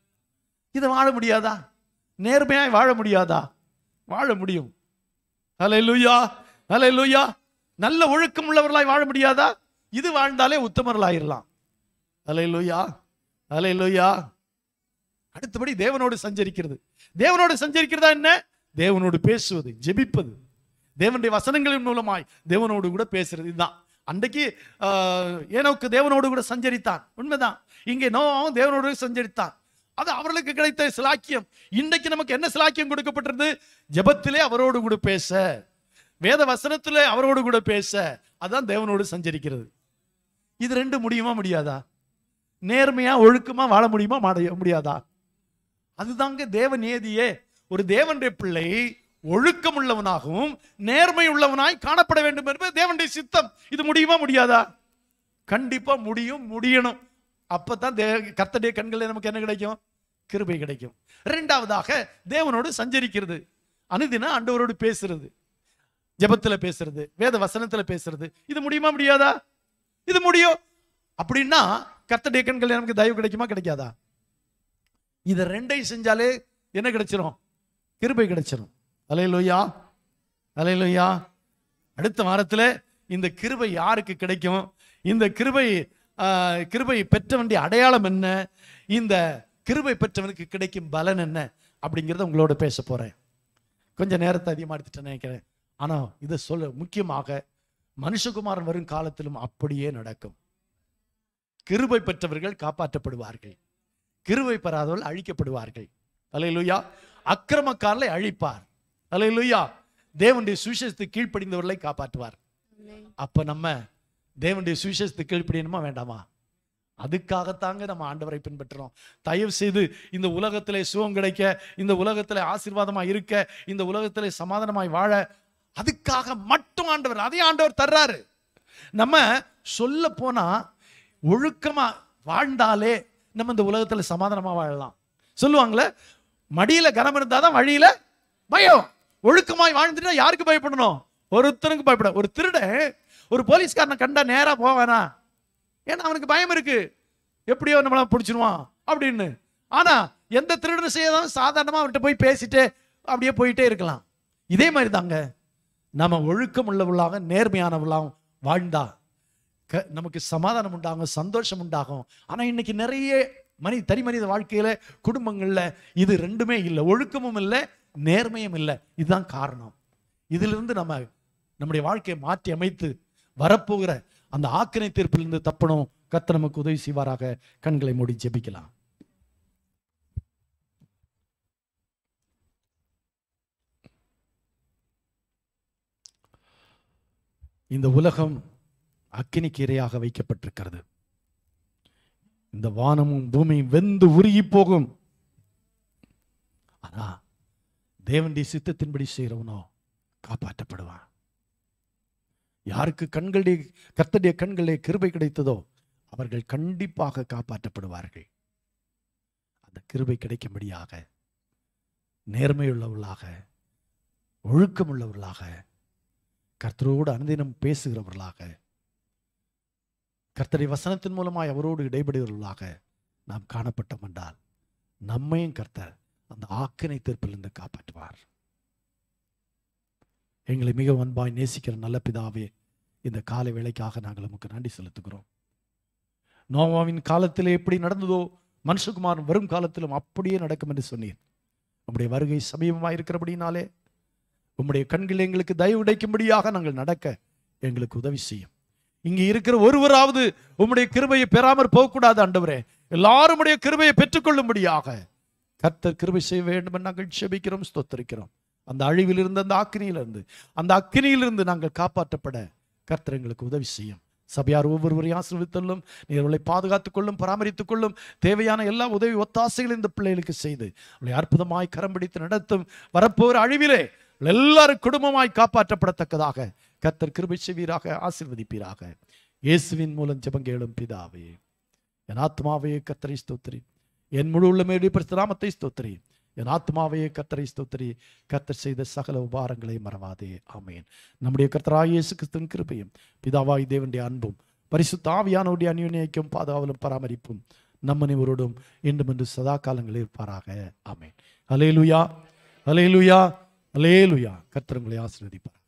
இதை வாழ முடியாதா நேர்மையாய் வாழ முடியாதா வாழ முடியும் அலை லூயா அலை லூயா நல்ல ஒழுக்கம் உள்ளவர்களாய் வாழ முடியாதா இது வாழ்ந்தாலே உத்தமர்களாயிடலாம் அலை லூயா அலை லூயா அடுத்தபடி தேவனோடு சஞ்சரிக்கிறது தேவனோடு சஞ்சரிக்கிறதா என்ன தேவனோடு பேசுவது ஜெபிப்பது தேவனுடைய வசனங்களின் மூலமாய் தேவனோடு கூட பேசுறது இதுதான் அன்றைக்கு ஏனோக்கு தேவனோடு கூட சஞ்சரித்தான் உண்மைதான் இங்கே நோவாவும் தேவனோடு சஞ்சரித்தான் அது அவர்களுக்கு கிடைத்த சிலாக்கியம் இன்றைக்கு நமக்கு என்ன சிலாக்கியம் கொடுக்கப்பட்டிருது ஜபத்திலே அவரோடு கூட பேச வேத வசனத்திலே அவரோடு கூட பேச அதுதான் தேவனோடு சஞ்சரிக்கிறது இது ரெண்டு முடியுமா முடியாதா நேர்மையா ஒழுக்கமா வாழ முடியுமா முடியாதா அதுதாங்க தேவ நேதியே ஒரு தேவனுடைய பிள்ளை ஒழுக்கம் உள்ளவனாகவும் நேர்மை உள்ளவனாய் காணப்பட வேண்டும் என்பது தேவனுடைய சித்தம் இது முடியுமா முடியாதா கண்டிப்பா முடியும் முடியணும் அப்பதான் தே கத்தடைய கண்களில் நமக்கு என்ன கிடைக்கும் கிருபை கிடைக்கும் ரெண்டாவதாக தேவனோடு சஞ்சரிக்கிறது அனுதின ஆண்டவரோடு பேசுறது ஜபத்துல பேசுறது வேத வசனத்தில் பேசுறது இது முடியுமா முடியாதா இது முடியும் அப்படின்னா கத்தடைய கண்களில் நமக்கு தயவு கிடைக்குமா கிடைக்காதா இதை ரெண்டையும் செஞ்சாலே என்ன கிடைச்சிரும் கிருபை கிடைச்சிரும் அலையலுயா அலையலுயா அடுத்த வாரத்தில் இந்த கிருபை யாருக்கு கிடைக்கும் இந்த கிருபை கிருபை பெற்றவனுடைய அடையாளம் என்ன இந்த கிருபை பெற்றவனுக்கு கிடைக்கும் பலன் என்ன அப்படிங்கிறத உங்களோட பேச போகிறேன் கொஞ்சம் நேரத்தை அதிகமாக எடுத்துட்டேன் நினைக்கிறேன் ஆனால் இதை சொல்ல முக்கியமாக மனுஷகுமாரன் வரும் காலத்திலும் அப்படியே நடக்கும் கிருபை பெற்றவர்கள் காப்பாற்றப்படுவார்கள் கிருபை பெறாதவர்கள் அழிக்கப்படுவார்கள் அலையிலுயா அக்கிரமக்காரலை அழிப்பார் அலை இல்லையா தேவனுடைய சுவிசேஷத்தை கீழ்ப்படிந்தவர்களை காப்பாற்றுவார் அப்போ நம்ம தேவனுடைய சுவிசேஷத்தை கீழ்ப்படியணுமா வேண்டாமா அதுக்காகத்தாங்க நம்ம ஆண்டவரை பின்பற்றுறோம் தயவு செய்து இந்த உலகத்தில் சுகம் கிடைக்க இந்த உலகத்தில் ஆசீர்வாதமாக இருக்க இந்த உலகத்தில் சமாதானமாய் வாழ அதுக்காக மட்டும் ஆண்டவர் அதே ஆண்டவர் தர்றாரு நம்ம சொல்ல போனால் ஒழுக்கமாக வாழ்ந்தாலே நம்ம இந்த உலகத்தில் சமாதானமாக வாழலாம் சொல்லுவாங்களே மடியில் கனம் இருந்தால் தான் வழியில் பயம் ஒழுக்கமாய் வாழ்ந்துட்டா யாருக்கு பயப்படணும் ஒருத்தனுக்கு பயப்பட ஒரு திருட ஒரு போலீஸ்காரனை கண்டா நேராக போவானா ஏன்னா அவனுக்கு பயம் இருக்கு எப்படியோ நம்மள பிடிச்சிருவான் அப்படின்னு ஆனா எந்த திருடனும் செய்யதான் சாதாரணமாக அவன்கிட்ட போய் பேசிட்டு அப்படியே போயிட்டே இருக்கலாம் இதே மாதிரி தாங்க நம்ம ஒழுக்கம் உள்ளவர்களாக நேர்மையானவர்களாகவும் வாழ்ந்தா க நமக்கு சமாதானம் உண்டாகும் சந்தோஷம் உண்டாகும் ஆனால் இன்னைக்கு நிறைய மனித தனி மனித வாழ்க்கையில் குடும்பங்களில் இது ரெண்டுமே இல்லை ஒழுக்கமும் இல்லை நேர்மையும் இல்லை இதுதான் காரணம் இதிலிருந்து நம்ம நம்முடைய வாழ்க்கையை மாற்றி அமைத்து வரப்போகிற அந்த ஆக்கினை தீர்ப்பிலிருந்து தப்பணும் கத்த நமக்கு உதவி செய்வாராக கண்களை மூடி ஜெபிக்கலாம் இந்த உலகம் அக்கினி கீரையாக வைக்கப்பட்டிருக்கிறது இந்த வானமும் பூமியும் வெந்து உருகி போகும் ஆனா தேவனுடைய சித்தத்தின்படி செய்கிறவனோ காப்பாற்றப்படுவான் யாருக்கு கண்களுடைய கத்தடைய கண்களே கிருபை கிடைத்ததோ அவர்கள் கண்டிப்பாக காப்பாற்றப்படுவார்கள் அந்த கிருபை கிடைக்கும்படியாக நேர்மையுள்ளவர்களாக ஒழுக்கம் உள்ளவர்களாக கர்த்தரோடு அனுதினம் பேசுகிறவர்களாக கர்த்தரை வசனத்தின் மூலமாய் அவரோடு இடைபடுகிறவர்களாக நாம் காணப்பட்டோம் என்றால் நம்மையும் கர்த்தர் அந்த ஆக்கினை தீர்ப்பிலிருந்து காப்பாற்றுவார் எங்களை மிக அன்பாய் நேசிக்கிற நல்ல பிதாவே இந்த கால வேலைக்காக நாங்கள் உமக்கு நன்றி செலுத்துகிறோம் நோவாவின் காலத்தில் எப்படி நடந்ததோ மனுஷகுமாரன் வரும் காலத்திலும் அப்படியே நடக்கும் என்று சொன்னீர் உம்முடைய வருகை சமீபமாக இருக்கிறபடினாலே உம்முடைய கண்கள் எங்களுக்கு தயவு உடைக்கும்படியாக நாங்கள் நடக்க எங்களுக்கு உதவி செய்யும் இங்கே இருக்கிற ஒருவராவது உம்முடைய கிருபையை பெறாமல் போகக்கூடாது அண்டவரே எல்லாரும் உடைய கிருபையை பெற்றுக்கொள்ளும்படியாக கர்த்தர் கிருபை செய்ய வேண்டும் என்று நாங்கள் செபிக்கிறோம் ஸ்தோத்தரிக்கிறோம் அந்த அழிவிலிருந்து அந்த அக்னியிலிருந்து அந்த அக்னியிலிருந்து நாங்கள் காப்பாற்றப்பட கர்த்தர் எங்களுக்கு உதவி செய்யும் சபையார் ஒவ்வொருவரையும் ஆசிர்வித்தல்லும் நீர்களை பாதுகாத்துக் கொள்ளும் பராமரித்துக் கொள்ளும் தேவையான எல்லா உதவி ஒத்தாசைகளும் இந்த பிள்ளைகளுக்கு செய்து அவளை அற்புதமாய் கரம் பிடித்து நடத்தும் வரப்போகிற அழிவிலே எல்லாரும் குடும்பமாய் காப்பாற்றப்படத்தக்கதாக கர்த்தர் கிருபை செய்வீராக ஆசிர்வதிப்பீராக இயேசுவின் மூலம் ஜபங்கேளும் பிதாவே என் ஆத்மாவையே கத்தரை ஸ்தோத்திரி என் முழு உள்ளமையுடைய பரிசுராமத்தை ஸ்தோத்திரி என் ஆத்மாவையே கத்தரை ஸ்தோத்திரி கத்தர் செய்த சகல உபாரங்களை மறவாதே ஆமேன் நம்முடைய கர்த்தராய் இயேசு கிறிஸ்துவின் கிருப்பையும் பிதாவாய் தேவனுடைய அன்பும் பரிசு தாவியானோடைய அந்யுநேக்கும் பாதுகாவலும் பராமரிப்பும் நம்ம அனைவரோடும் இன்றும் இன்று சதா காலங்களில் இருப்பாராக ஆமேன் அலேலுயா அலேலுயா அலேலுயா கர்த்தர் உங்களை ஆசீர்வதிப்பார்